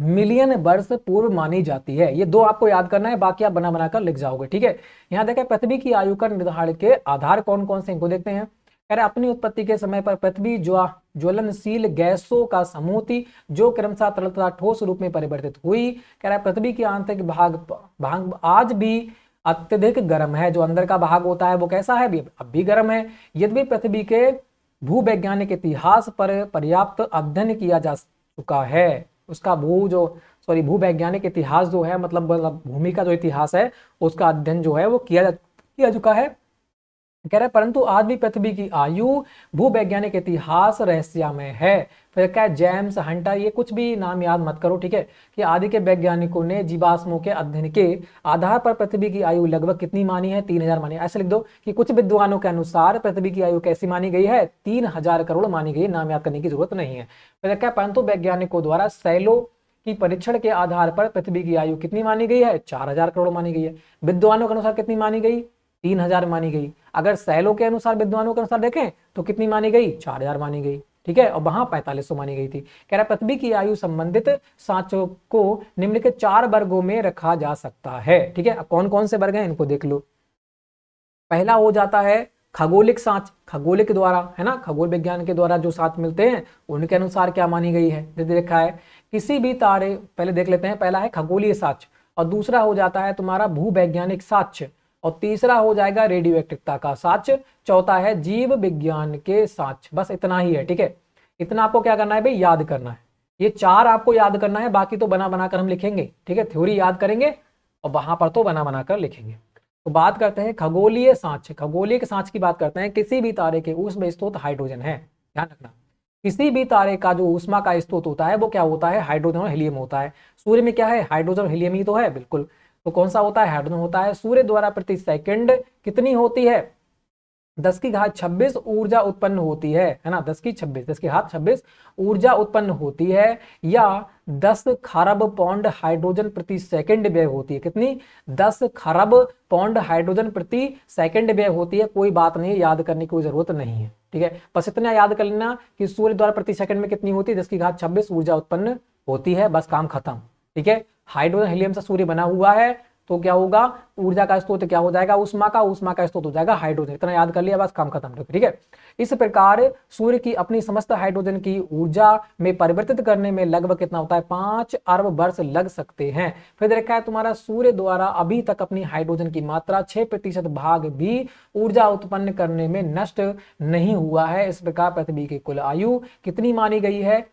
मिलियन वर्ष पूर्व मानी जाती है ये दो आपको याद करना है बाकी आप बना बनाकर लिख जाओगे ठीक है यहाँ देखें पृथ्वी की आयु का निर्धारण के आधार कौन कौन से इनको देखते हैं अरे अपनी उत्पत्ति के समय पर पृथ्वी ज्वा ज्वलनशील गैसों का समूह थी जो क्रमशः तरल तथा ठोस रूप में परिवर्तित हुई कह रहा है पृथ्वी की आंतरिक भाग भाग आज भी अत्यधिक गर्म है जो अंदर का भाग होता है वो कैसा है भी, अब भी गर्म है यदि पृथ्वी के भूवैज्ञानिक इतिहास पर पर्याप्त अध्ययन किया जा चुका है उसका भू जो सॉरी भू वैज्ञानिक इतिहास जो है मतलब, मतलब भूमि का जो इतिहास है उसका अध्ययन जो है वो किया किया चुका है कह रहे परंतु आज भी पृथ्वी की आयु भू वैज्ञानिक इतिहास रहस्यमय है फिर तो क्या है जेम्स हंटर ये कुछ भी नाम याद मत करो ठीक है कि आदि के वैज्ञानिकों ने जीवाश्मों के अध्ययन के आधार पर पृथ्वी की आयु लगभग कितनी मानी है तीन हजार मानी ऐसे लिख दो कि कुछ विद्वानों के अनुसार पृथ्वी की आयु कैसी मानी गई है तीन हजार करोड़ मानी गई नाम याद करने की जरूरत नहीं है फिर तो क्या परंतु वैज्ञानिकों द्वारा सैलो की परीक्षण के आधार पर पृथ्वी की आयु कितनी मानी गई है चार हजार करोड़ मानी गई है विद्वानों के अनुसार कितनी मानी गई तीन हजार मानी गई अगर सैलो के अनुसार विद्वानों के अनुसार देखें तो कितनी मानी गई चार हजार मानी गई ठीक है और वहां पैंतालीस सौ मानी गई थी कह रहा पृथ्वी की आयु संबंधित सांचों को निम्नलिखित चार वर्गों में रखा जा सकता है ठीक है कौन कौन से वर्ग हैं इनको देख लो पहला हो जाता है खगोलिक सांच खगोलिक द्वारा है ना खगोल विज्ञान के द्वारा जो साथ मिलते हैं उनके अनुसार क्या मानी गई है देखा है किसी भी तारे पहले देख लेते हैं पहला है खगोलीय साक्ष और दूसरा हो जाता है तुम्हारा भूवैज्ञानिक साक्ष और तीसरा हो जाएगा रेडियो एक्टिवता का साक्ष चौथा है जीव विज्ञान के साक्ष बस इतना ही है ठीक है इतना आपको क्या करना है भाई याद करना है ये चार आपको याद करना है बाकी तो बना बनाकर हम लिखेंगे ठीक है थ्योरी याद करेंगे और वहां पर तो बना बनाकर लिखेंगे तो बात करते हैं खगोलीय साक्ष्य खगोलीय के की बात करते हैं किसी भी तारे के उसमें स्त्रोत हाइड्रोजन है ध्यान रखना किसी भी तारे का जो ऊष्मा का स्त्रोत होता है वो क्या होता है हाइड्रोजन और हीलियम होता है सूर्य में क्या है हाइड्रोजन और हीलियम ही तो है बिल्कुल तो कौन सा होता है हाइड्रोजन होता है सूर्य द्वारा प्रति सेकंड कितनी होती है दस की घात छब्बीस ऊर्जा उत्पन्न होती है है ना दस की छब्बीस दस की घात छब्बीस ऊर्जा उत्पन्न होती है या दस खरब पौंड हाइड्रोजन प्रति सेकंड व्यय होती है कितनी दस खरब पौंड हाइड्रोजन प्रति सेकंड व्यय होती है कोई बात नहीं याद करने की कोई जरूरत नहीं है ठीक है बस इतना याद कर लेना कि सूर्य द्वारा प्रति सेकंड में कितनी होती है दस की घात छब्बीस ऊर्जा उत्पन्न होती है बस काम खत्म ठीक है हाइड्रोजन हीलियम से सूर्य बना हुआ है तो क्या होगा ऊर्जा का स्त्रोत क्या हो जाएगा उष्मा का उष्मा का स्त्रोत हो जाएगा हाइड्रोजन इतना याद कर लिया बस काम खत्म ठीक है इस प्रकार सूर्य की अपनी समस्त हाइड्रोजन की ऊर्जा में परिवर्तित करने में लगभग कितना होता है पांच अरब वर्ष लग सकते हैं फिर देखा है तुम्हारा सूर्य द्वारा अभी तक अपनी हाइड्रोजन की मात्रा छह प्रतिशत भाग भी ऊर्जा उत्पन्न करने में नष्ट नहीं हुआ है इस प्रकार पृथ्वी की कुल आयु कितनी मानी गई है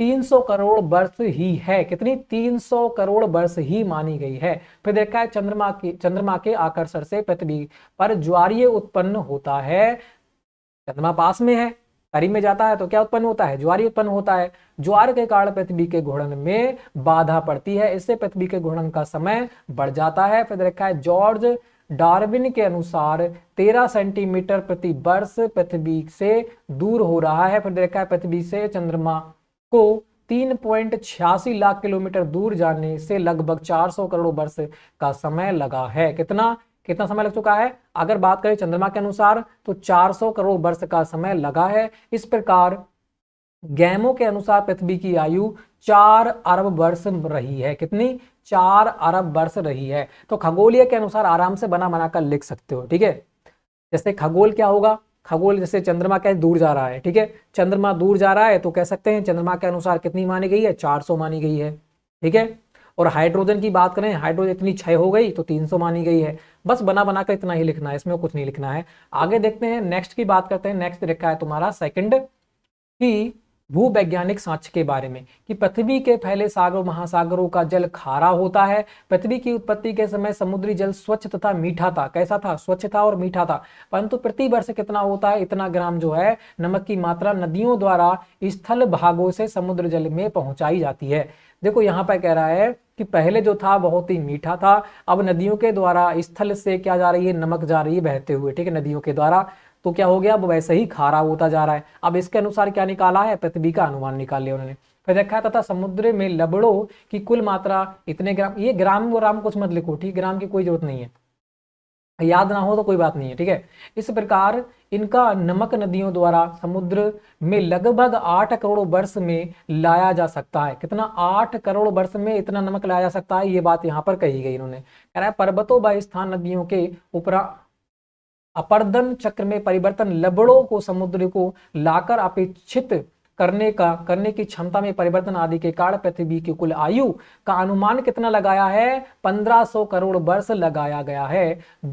300 करोड़ वर्ष ही है कितनी 300 करोड़ वर्ष ही मानी गई है फिर देखा है चंद्रमा की चंद्रमा के आकर्षण से पृथ्वी पर ज्वारीय उत्पन्न होता है चंद्रमा पास में है करीब में जाता है तो क्या उत्पन्न होता है ज्वारी उत्पन्न होता है ज्वार के कारण पृथ्वी के घूर्णन में बाधा पड़ती है इससे पृथ्वी के घूर्णन का समय बढ़ जाता है फिर देखा है जॉर्ज डार्विन के अनुसार 13 सेंटीमीटर प्रति वर्ष पृथ्वी से दूर हो रहा है फिर देखा है पृथ्वी से चंद्रमा को तीन पॉइंट छियासी लाख किलोमीटर दूर जाने से लगभग 400 करोड़ वर्ष का समय लगा है कितना कितना समय लग चुका है अगर बात करें चंद्रमा के अनुसार तो 400 करोड़ वर्ष का समय लगा है इस प्रकार गैमो के अनुसार पृथ्वी की आयु चार अरब वर्ष रही है कितनी चार अरब वर्ष रही है तो खगोलीय के अनुसार आराम से बना बनाकर लिख सकते हो ठीक है जैसे खगोल क्या होगा खगोल जैसे चंद्रमा कैसे दूर जा रहा है ठीक है चंद्रमा दूर जा रहा है तो कह सकते हैं चंद्रमा के अनुसार कितनी मानी गई है 400 मानी गई है ठीक है और हाइड्रोजन की बात करें हाइड्रोजन इतनी छह हो गई तो 300 मानी गई है बस बना बना कर इतना ही लिखना है इसमें कुछ नहीं लिखना है आगे देखते हैं नेक्स्ट की बात करते हैं नेक्स्ट लिखा है तुम्हारा सेकेंड की भूवैज्ञानिक साक्ष्य के बारे में कि पृथ्वी के फैले सागर महासागरों का जल खारा होता है पृथ्वी की उत्पत्ति के समय समुद्री जल स्वच्छ तथा मीठा था कैसा था स्वच्छ था और मीठा था परंतु प्रति वर्ष कितना होता है इतना ग्राम जो है नमक की मात्रा नदियों द्वारा स्थल भागों से समुद्र जल में पहुंचाई जाती है देखो यहाँ पर कह रहा है कि पहले जो था बहुत ही मीठा था अब नदियों के द्वारा स्थल से क्या जा रही है नमक जा रही है बहते हुए ठीक है नदियों के द्वारा तो क्या हो गया अब वैसे ही खारा होता जा रहा है अब इसके अनुसार क्या निकाला है पृथ्वी का अनुमान निकाल लिया उन्होंने फिर देखा तथा समुद्र में लबड़ो की कुल मात्रा इतने ग्राम ये ग्राम वो राम कुछ मत लिखो ठीक ग्राम की कोई जरूरत नहीं है याद ना हो तो कोई बात नहीं है ठीक है इस प्रकार इनका नमक नदियों द्वारा समुद्र में लगभग आठ करोड़ वर्ष में लाया जा सकता है कितना आठ करोड़ वर्ष में इतना नमक लाया जा सकता है ये बात यहाँ पर कही गई इन्होंने कह रहा है पर्वतों व स्थान नदियों के उपरा अपर्दन चक्र में परिवर्तन लबड़ों को समुद्र को लाकर अपेक्षित करने का करने की क्षमता में परिवर्तन आदि के कारण पृथ्वी की कुल आयु का अनुमान कितना लगाया है 1500 करोड़ वर्ष लगाया गया है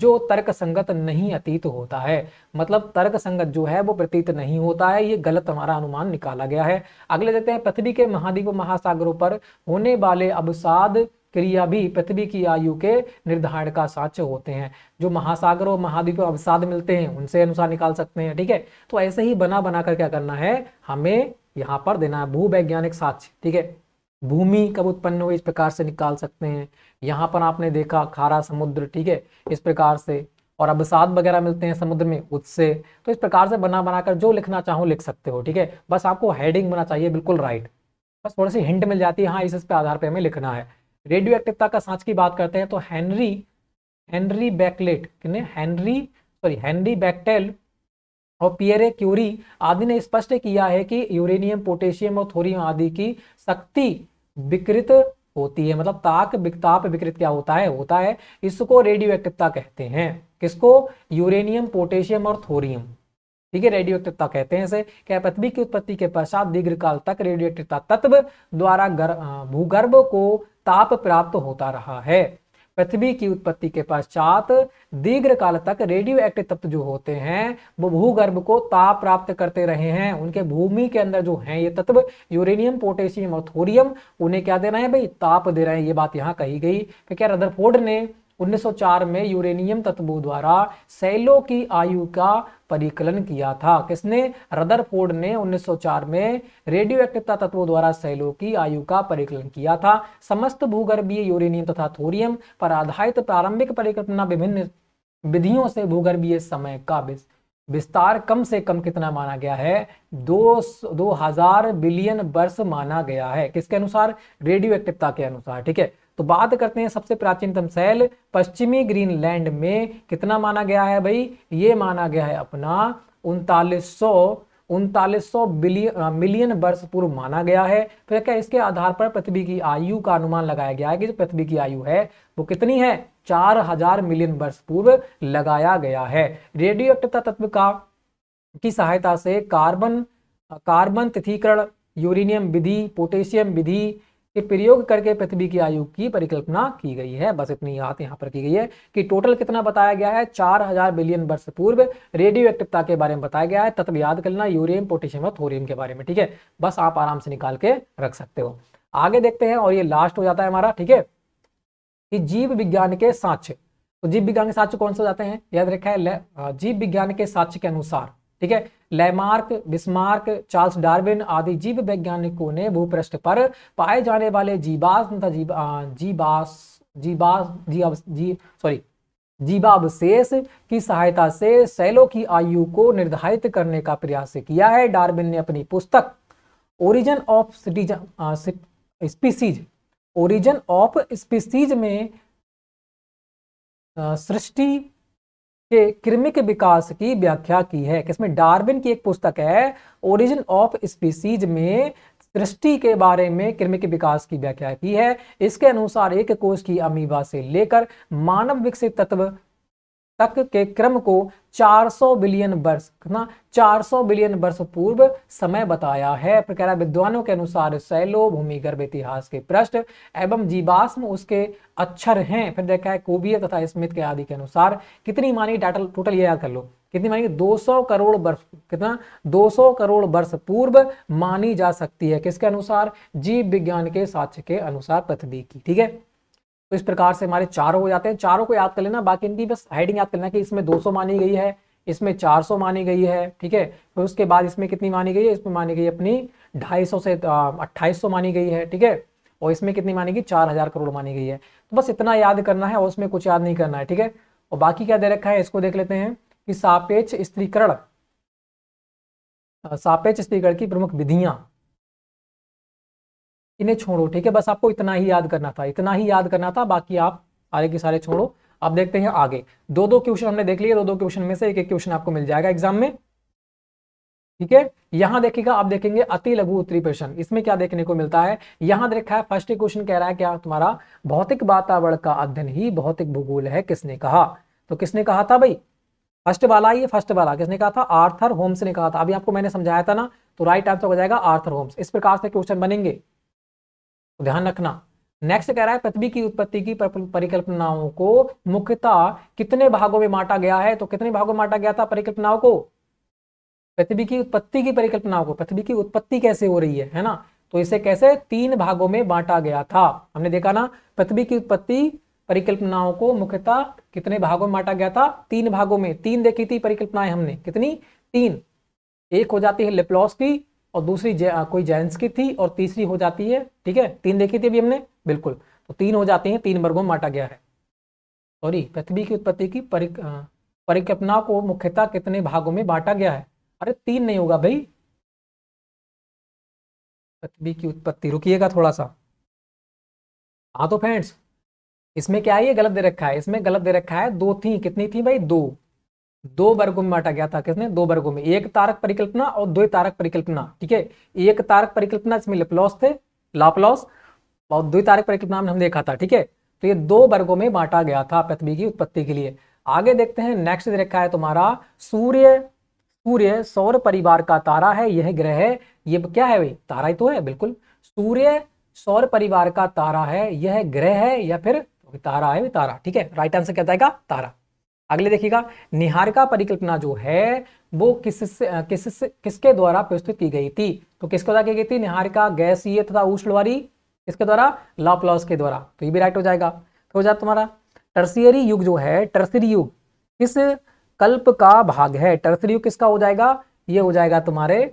जो तर्क संगत नहीं अतीत होता है मतलब तर्क संगत जो है वो प्रतीत नहीं होता है ये गलत हमारा अनुमान निकाला गया है अगले देखते हैं पृथ्वी के महाद्वीप महासागरों पर होने वाले अवसाद क्रिया भी पृथ्वी की आयु के निर्धारण का साक्ष्य होते हैं जो महासागर और महाद्वीप अवसाद मिलते हैं उनसे अनुसार निकाल सकते हैं ठीक है तो ऐसे ही बना बनाकर क्या करना है हमें यहाँ पर देना है भूवैज्ञानिक साक्ष्य ठीक है भूमि कब उत्पन्न हुई इस प्रकार से निकाल सकते हैं यहाँ पर आपने देखा खारा समुद्र ठीक है इस प्रकार से और अवसाद वगैरह मिलते हैं समुद्र में उससे तो इस प्रकार से बना बनाकर जो लिखना चाहो लिख सकते हो ठीक है बस आपको हेडिंग बना चाहिए बिल्कुल राइट बस थोड़ी सी हिंट मिल जाती है हाँ इस पे आधार पे हमें लिखना है रेडियो एक्टिवता का सांच की बात करते हैं तो Henry Henry Becquerel Henry sorry Henry Becquerel और पियरे क्यूरी आदि ने स्पष्ट किया है कि यूरेनियम पोटेशियम और थोरियम आदि की शक्ति विकृत होती है मतलब ताक विकताप विकृत क्या होता है होता है इसको रेडियो एक्टिवता कहते हैं किसको यूरेनियम पोटेशियम और थोरियम ठीक है रेडियो एक्टिवता कहते हैं इसे क्या पृथ्वी की उत्पत्ति के पश्चात दीर्घकाल तक रेडियो एक्टिवता तत्व द्वारा भूगर्भ को ताप प्राप्त होता रहा है पृथ्वी की उत्पत्ति के पश्चात दीर्घ काल तक रेडियो एक्टिव तत्व जो होते हैं वो भूगर्भ को ताप प्राप्त करते रहे हैं उनके भूमि के अंदर जो हैं ये तत्व यूरेनियम पोटेशियम और थोरियम उन्हें क्या दे रहे हैं भाई ताप दे रहे हैं ये बात यहाँ कही गई तो क्या रदरफोर्ड ने 1904 में यूरेनियम तत्वों द्वारा सैलों की आयु का परिकलन किया था किसने रदरफोर्ड ने 1904 में रेडियो एक्टिवता तत्वों द्वारा सैलों की आयु का परिकलन किया था समस्त भूगर्भीय यूरेनियम तथा थोरियम पर आधारित प्रारंभिक परिकल्पना विभिन्न विधियों से भूगर्भीय समय का विस्तार कम से कम कितना माना गया है दो दो हजार बिलियन वर्ष माना गया है किसके अनुसार रेडियो एक्टिवता के अनुसार ठीक है तो बात करते हैं सबसे प्राचीनतम शैल पश्चिमी ग्रीनलैंड में कितना माना गया है भाई ये माना गया है अपना उनतालीस उनतालीस सौ बिलियन मिलियन वर्ष पूर्व माना गया है फिर क्या इसके आधार पर पृथ्वी की आयु का अनुमान लगाया गया है कि जो पृथ्वी की आयु है वो कितनी है चार हजार मिलियन वर्ष पूर्व लगाया गया है रेडियो एक्टिवता तत्व का की सहायता से कार्बन कार्बन तिथिकरण यूरेनियम विधि पोटेशियम विधि के प्रयोग करके पृथ्वी की आयु की परिकल्पना की गई है बस इतनी याद यहाँ पर की गई है कि टोटल कितना बताया गया है चार हजार बिलियन वर्ष पूर्व रेडियो एक्टिवता के बारे में बताया गया है तत्व याद करना यूरियम पोटेशियम और थोरियम के बारे में ठीक है बस आप आराम से निकाल के रख सकते हो आगे देखते हैं और ये लास्ट हो जाता है हमारा ठीक है कि जीव विज्ञान के साक्ष्य तो जीव विज्ञान के साक्ष्य कौन से जाते हैं याद रखा है जीव विज्ञान के साक्ष्य के अनुसार ठीक है लैमार्क बिस्मार्क चार्ल्स डार्विन आदि जीव वैज्ञानिकों ने भूपृष्ठ पर पाए जाने वाले जीवास तथा जीवा जीवास जीवा जीव जी सॉरी जीवावशेष की सहायता से सेलों की आयु को निर्धारित करने का प्रयास किया है डार्विन ने अपनी पुस्तक origin of species origin of species में सृष्टि के के विकास की व्याख्या की है किसमें डार्विन की एक पुस्तक है ओरिजिन ऑफ स्पीसीज में सृष्टि के बारे में कृमि के विकास की व्याख्या की है इसके अनुसार एक कोश की अमीबा से लेकर मानव विकसित तत्व तक के क्रम को 400 बिलियन वर्ष कितना 400 बिलियन वर्ष पूर्व समय बताया है प्रकारा विद्वानों के अनुसार सैलो भूमिगर्भ इतिहास के पृष्ठ एवं जीवाश्म उसके अक्षर हैं फिर देखा है कोबिया तथा स्मित के आदि के अनुसार कितनी मानी टाटल टोटल यह याद कर लो कितनी मानी 200 करोड़ वर्ष कितना 200 करोड़ वर्ष पूर्व मानी जा सकती है किसके अनुसार जीव विज्ञान के साक्ष्य के अनुसार पृथ्वी की ठीक है तो इस प्रकार से हमारे चारों हो जाते हैं चारों को याद कर लेना बाकी इनकी बस हेडिंग याद कर लेना कि इसमें 200 मानी गई है इसमें 400 मानी गई है ठीक है फिर तो उसके बाद इसमें कितनी मानी गई है इसमें मानी गई अपनी 250 से अट्ठाईस मानी गई है ठीक है और इसमें कितनी मानी गई चार करोड़ मानी गई है तो बस इतना याद करना है और उसमें कुछ याद नहीं करना है ठीक है और बाकी क्या दे रखा है इसको देख लेते हैं कि सापेक्ष स्त्रीकरण सापेक्ष स्त्रीकरण की प्रमुख विधियां इन्हें छोड़ो ठीक है बस आपको इतना ही याद करना था इतना ही याद करना था बाकी आप आगे के सारे छोड़ो आप देखते हैं आगे दो दो क्वेश्चन हमने देख लिए दो दो क्वेश्चन में से एक एक क्वेश्चन आपको मिल जाएगा एग्जाम में ठीक है यहां देखिएगा आप देखेंगे अति लघु उत्तरी प्रश्न इसमें क्या देखने को मिलता है यहां देखा है फर्स्ट क्वेश्चन कह रहा है क्या तुम्हारा भौतिक वातावरण का अध्ययन ही भौतिक भूगोल है किसने कहा तो किसने कहा था भाई फर्स्ट वाला ये फर्स्ट वाला किसने कहा था आर्थर होम्स ने कहा था अभी आपको मैंने समझाया था ना तो राइट आंसर हो जाएगा आर्थर होम्स इस प्रकार से क्वेश्चन बनेंगे तो ध्यान रखना नेक्स्ट कह रहा है पृथ्वी की उत्पत्ति की परिकल्पनाओं को मुख्यतः कितने भागों में बांटा गया है तो कितने भागों में बांटा गया था परिकल्पनाओं को पृथ्वी की उत्पत्ति की परिकल्पनाओं को पृथ्वी की उत्पत्ति कैसे हो रही है है ना तो इसे कैसे तीन भागों में बांटा गया था हमने देखा ना पृथ्वी की उत्पत्ति परिकल्पनाओं को मुख्यतः कितने भागों में बांटा गया था तीन भागों में तीन देखी थी परिकल्पनाएं हमने कितनी तीन एक हो जाती है लिप्लॉस की और दूसरी जा, कोई जैंस की थी और तीसरी हो जाती है ठीक है तीन देखी थी अभी हमने बिल्कुल तो तीन हो जाती है तीन वर्गों में बांटा गया है सॉरी पृथ्वी की उत्पत्ति की परिकल्पना को मुख्यतः कितने भागों में बांटा गया है अरे तीन नहीं होगा भाई पृथ्वी की उत्पत्ति रुकिएगा थोड़ा सा हाँ तो फ्रेंड्स इसमें क्या है ये गलत दे रखा है इसमें गलत दे रखा है दो थी कितनी थी भाई दो दो वर्गों में बांटा गया था किसने दो वर्गों में एक तारक परिकल्पना और दो तारक परिकल्पना ठीक है एक तारक परिकल्पना इसमें लिपलॉस थे लापलॉस और दो तारक परिकल्पना में हम देखा था ठीक है तो ये दो वर्गों में बांटा गया था पृथ्वी की उत्पत्ति के लिए आगे देखते हैं नेक्स्ट रेखा है तुम्हारा सूर्य सूर्य सौर परिवार का तारा है यह ग्रह है ये क्या है भाई तारा ही तो है बिल्कुल सूर्य सौर परिवार का तारा है यह ग्रह है या फिर तारा है तारा ठीक है राइट आंसर क्या जाएगा तारा अगले देखिएगा निहारिका परिकल्पना जो है वो किससे किस किसके द्वारा प्रस्तुत की गई थी तो किसके द्वारा की गई थी निहारिका गैसीय तथा उष्णवारी किसके द्वारा लॉपलॉस के द्वारा तो ये भी राइट हो जाएगा तो हो जाए तुम्हारा टर्सियरी युग जो है टर्सरी युग किस कल्प का भाग है टर्सरी युग किसका हो जाएगा ये हो जाएगा तुम्हारे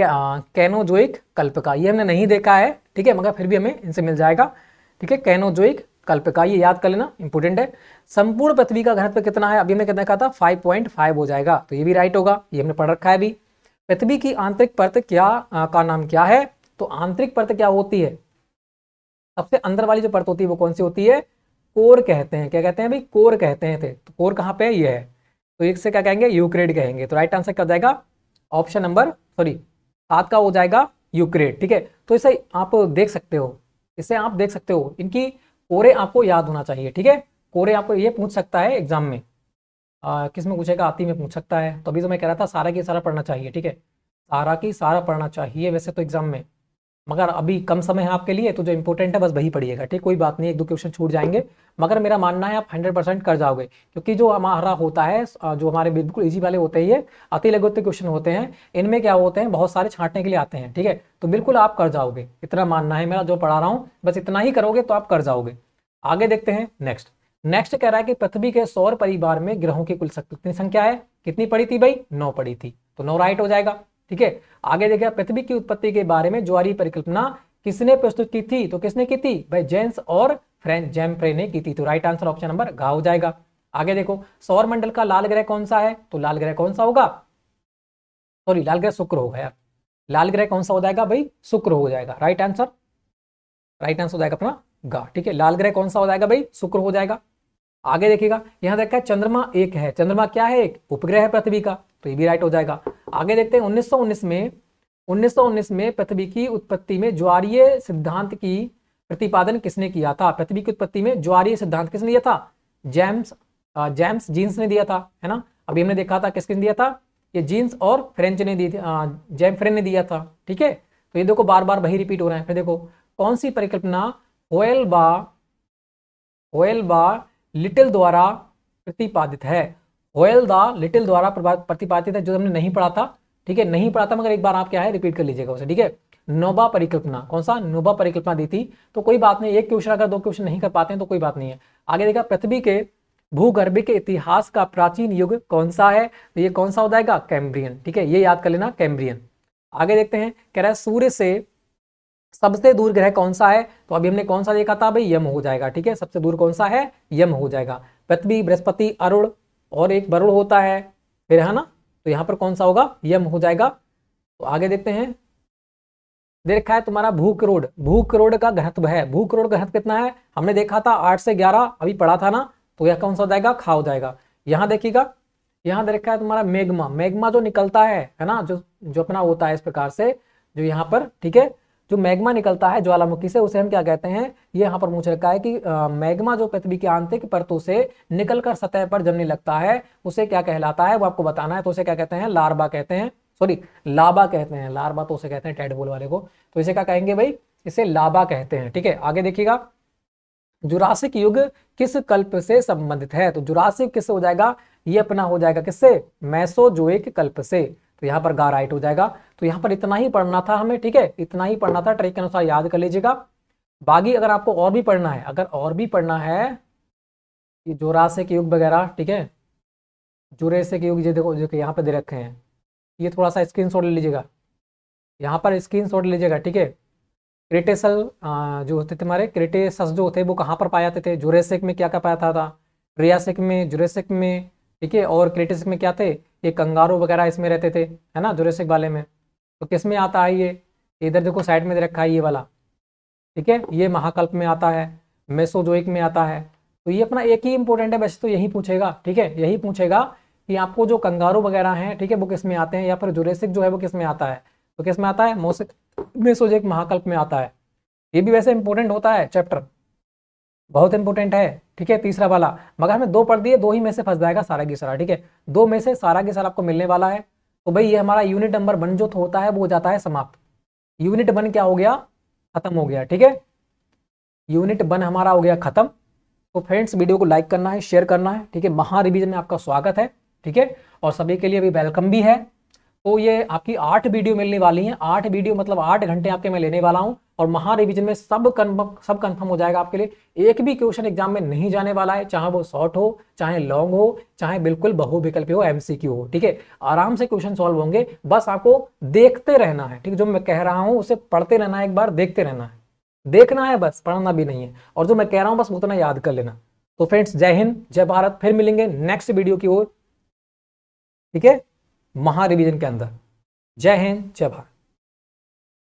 कैनोजोइक कल्प का ये हमने नहीं देखा है ठीक है मगर फिर भी हमें इनसे मिल जाएगा ठीक है कैनोजोइक कल पे का ये याद कर लेना इंपोर्टेंट है संपूर्ण पृथ्वी का घनत्व कितना है अभी हमने कितना कहा था फाइव पॉइंट फाइव हो जाएगा तो ये भी राइट होगा ये हमने पढ़ रखा है अभी पृथ्वी की आंतरिक परत क्या आ, का नाम क्या है तो आंतरिक परत क्या होती है सबसे अंदर वाली जो परत होती है वो कौन सी होती है कोर कहते हैं क्या कहते हैं भाई कोर कहते हैं थे तो कोर कहाँ पे है ये है तो एक से क्या कहेंगे यूक्रेड कहेंगे तो राइट आंसर क्या हो जाएगा ऑप्शन नंबर सॉरी सात का हो जाएगा यूक्रेड ठीक है तो इसे आप देख सकते हो इसे आप देख सकते हो इनकी कोरे आपको याद होना चाहिए ठीक है कोरे आपको ये पूछ सकता है एग्जाम में आ, किस में पूछेगा आती में पूछ सकता है तो अभी तो मैं कह रहा था सारा की सारा पढ़ना चाहिए ठीक है सारा की सारा पढ़ना चाहिए वैसे तो एग्जाम में मगर अभी कम समय है आपके लिए तो जो इंपॉर्टेंट है बस वही पढ़िएगा ठीक कोई बात नहीं एक दो क्वेश्चन छूट जाएंगे मगर मेरा मानना है आप हंड्रेड परसेंट कर जाओगे क्योंकि जो हमारा होता है जो हमारे बिल्कुल इजी वाले होते हैं ये अति लघुत्व क्वेश्चन होते हैं इनमें क्या होते हैं बहुत सारे छांटने के लिए आते हैं ठीक है तो बिल्कुल आप कर जाओगे इतना मानना है मेरा जो पढ़ा रहा हूँ बस इतना ही करोगे तो आप कर जाओगे आगे देखते हैं नेक्स्ट नेक्स्ट कह रहा है कि पृथ्वी के सौर परिवार में ग्रहों की कुल कितनी संख्या है कितनी पड़ी थी भाई नौ पड़ी थी तो नौ राइट हो जाएगा ठीक है आगे देखिए पृथ्वी की उत्पत्ति के बारे में ज्वारी परिकल्पना किसने प्रस्तुत की थी तो किसने की थी भाई जेम्स और फ्रेंच जेम्फ्रे ने की थी तो राइट आंसर ऑप्शन नंबर घा हो जाएगा आगे देखो सौर मंडल का लाल ग्रह कौन सा है तो लाल ग्रह कौन सा होगा सॉरी लाल ग्रह शुक्र होगा यार लाल ग्रह कौन सा हो जाएगा भाई शुक्र हो जाएगा राइट आंसर राइट आंसर हो जाएगा अपना गा ठीक है लाल ग्रह कौन सा हो जाएगा भाई शुक्र हो जाएगा आगे देखिएगा यहां देखा है चंद्रमा एक है चंद्रमा क्या है एक उपग्रह है पृथ्वी का तो ये भी राइट हो जाएगा आगे देखते हैं 1919 में 1919 में पृथ्वी की उत्पत्ति में ज्वारीय सिद्धांत की प्रतिपादन किसने किया था पृथ्वी की उत्पत्ति में ज्वारीय सिद्धांत किसने दिया था जेम्स जेम्स जीन्स ने दिया था है ना अभी हमने देखा था किसने दिया था ये जीन्स और फ्रेंच ने दी जेम फ्रेंच ने दिया था ठीक है तो ये देखो बार बार वही रिपीट हो रहा है फिर देखो कौन सी परिकल्पना होयल बा होएल बा लिटिल द्वारा प्रतिपादित है होयल द लिटिल द्वारा प्रतिपादित है जो हमने नहीं पढ़ा था ठीक है नहीं पढ़ा था मगर एक बार आप क्या है रिपीट कर लीजिएगा उसे ठीक है नोबा परिकल्पना कौन सा नोबा परिकल्पना दी थी तो कोई बात नहीं एक क्वेश्चन अगर दो क्वेश्चन नहीं कर पाते हैं तो कोई बात नहीं है आगे देखा पृथ्वी के भूगर्भ के इतिहास का प्राचीन युग कौन सा है तो ये कौन सा हो जाएगा कैम्ब्रियन ठीक है ये याद कर लेना कैम्ब्रियन आगे देखते हैं कह रहा है सूर्य से सबसे दूर ग्रह कौन सा है तो अभी हमने कौन सा देखा था भाई यम हो जाएगा ठीक है सबसे दूर कौन सा है यम हो जाएगा पृथ्वी बृहस्पति अरुण और एक वरुण होता है फिर है ना तो यहाँ पर कौन सा होगा यम हो जाएगा तो आगे देखते हैं देखा है तुम्हारा भू करोड़ भू करोड़ का घनत्व है भू करोड़ का घनत्व कितना है हमने देखा था आठ से ग्यारह अभी पढ़ा था ना तो यह कौन सा हो जाएगा खा हो जाएगा यहाँ देखिएगा यहाँ देखा है तुम्हारा मेघमा मेघमा जो निकलता है है ना जो जो अपना होता है इस प्रकार से जो यहाँ पर ठीक है जो मैग्मा निकलता है ज्वालामुखी से उसे हम क्या कहते हैं ये यहाँ पर पूछ रखा है कि मैग्मा जो पृथ्वी के आंतरिक परतों से निकलकर सतह पर जमने लगता है उसे क्या कहलाता है वो आपको बताना है तो उसे क्या कहते हैं लार्बा कहते हैं सॉरी लाबा कहते हैं लार्बा तो उसे कहते हैं टेडबोल वाले को तो इसे क्या कहेंगे भाई इसे लाबा कहते हैं ठीक है आगे देखिएगा जुरासिक युग किस कल्प से संबंधित है तो जुरासिक किससे हो जाएगा ये अपना हो जाएगा किससे मैसोजोएक कल्प से तो यहाँ पर गा राइट हो जाएगा तो यहाँ पर इतना ही पढ़ना था हमें ठीक है इतना ही पढ़ना था ट्रेक के अनुसार याद कर लीजिएगा बाकी अगर आपको और भी पढ़ना है अगर और भी पढ़ना है ये जोरासे के युग वगैरह ठीक है जुरेसे के युग ये देखो जो यहाँ पे दे रखे हैं ये थोड़ा सा स्क्रीन ले लीजिएगा यहाँ पर स्क्रीन ले लीजिएगा ठीक है क्रिटेसल जो होते थे हमारे क्रिटेसस जो होते वो कहाँ पर पाए जाते थे जुरेसिक में क्या क्या पाया था, था? रियासिक में जुरेसिक में ठीक है और क्रिटेसिक में क्या थे ये कंगारू वगैरह इसमें रहते थे है ना जुरेसिक वाले में तो किस में आता है ये इधर देखो साइड में दे रखा है ये वाला ठीक है ये महाकल्प में आता है मेसोजोइक में आता है तो ये अपना एक ही इंपॉर्टेंट है वैसे तो यही पूछेगा ठीक है यही पूछेगा कि आपको जो कंगारू वगैरह हैं ठीक है वो किस में आते हैं या फिर जुरेसिक जो है वो किस में आता है तो किस में आता है मोसिक मेसोजोइक महाकल्प में आता है ये भी वैसे इंपॉर्टेंट होता है चैप्टर बहुत इंपॉर्टेंट है ठीक है तीसरा वाला मगर हमें दो पढ़ दिए दो ही में से फंस जाएगा सारा की सारा ठीक है दो में से सारा की सारा आपको मिलने वाला है तो भाई ये हमारा यूनिट नंबर वन जो होता है वो हो जाता है समाप्त यूनिट वन क्या हो गया खत्म हो गया ठीक है यूनिट वन हमारा हो गया खत्म तो फ्रेंड्स वीडियो को लाइक करना है शेयर करना है ठीक है महा रिविजन में आपका स्वागत है ठीक है और सभी के लिए अभी वेलकम भी है तो ये आपकी आठ वीडियो मिलने वाली हैं आठ वीडियो मतलब आठ घंटे आपके मैं लेने वाला हूँ और महा रिविजन में सब कन्फर्म सब कन्फर्म हो जाएगा आपके लिए एक भी क्वेश्चन एग्जाम में नहीं जाने वाला है चाहे वो शॉर्ट हो चाहे लॉन्ग हो चाहे बिल्कुल विकल्प हो एमसीक्यू हो ठीक है आराम से क्वेश्चन सॉल्व होंगे बस आपको देखते रहना है ठीक है जो मैं कह रहा हूँ उसे पढ़ते रहना है एक बार देखते रहना है देखना है बस पढ़ना भी नहीं है और जो मैं कह रहा हूँ बस उतना याद कर लेना तो फ्रेंड्स जय हिंद जय भारत फिर मिलेंगे नेक्स्ट वीडियो की ओर ठीक है महा के अंदर जय हिंद जय भारत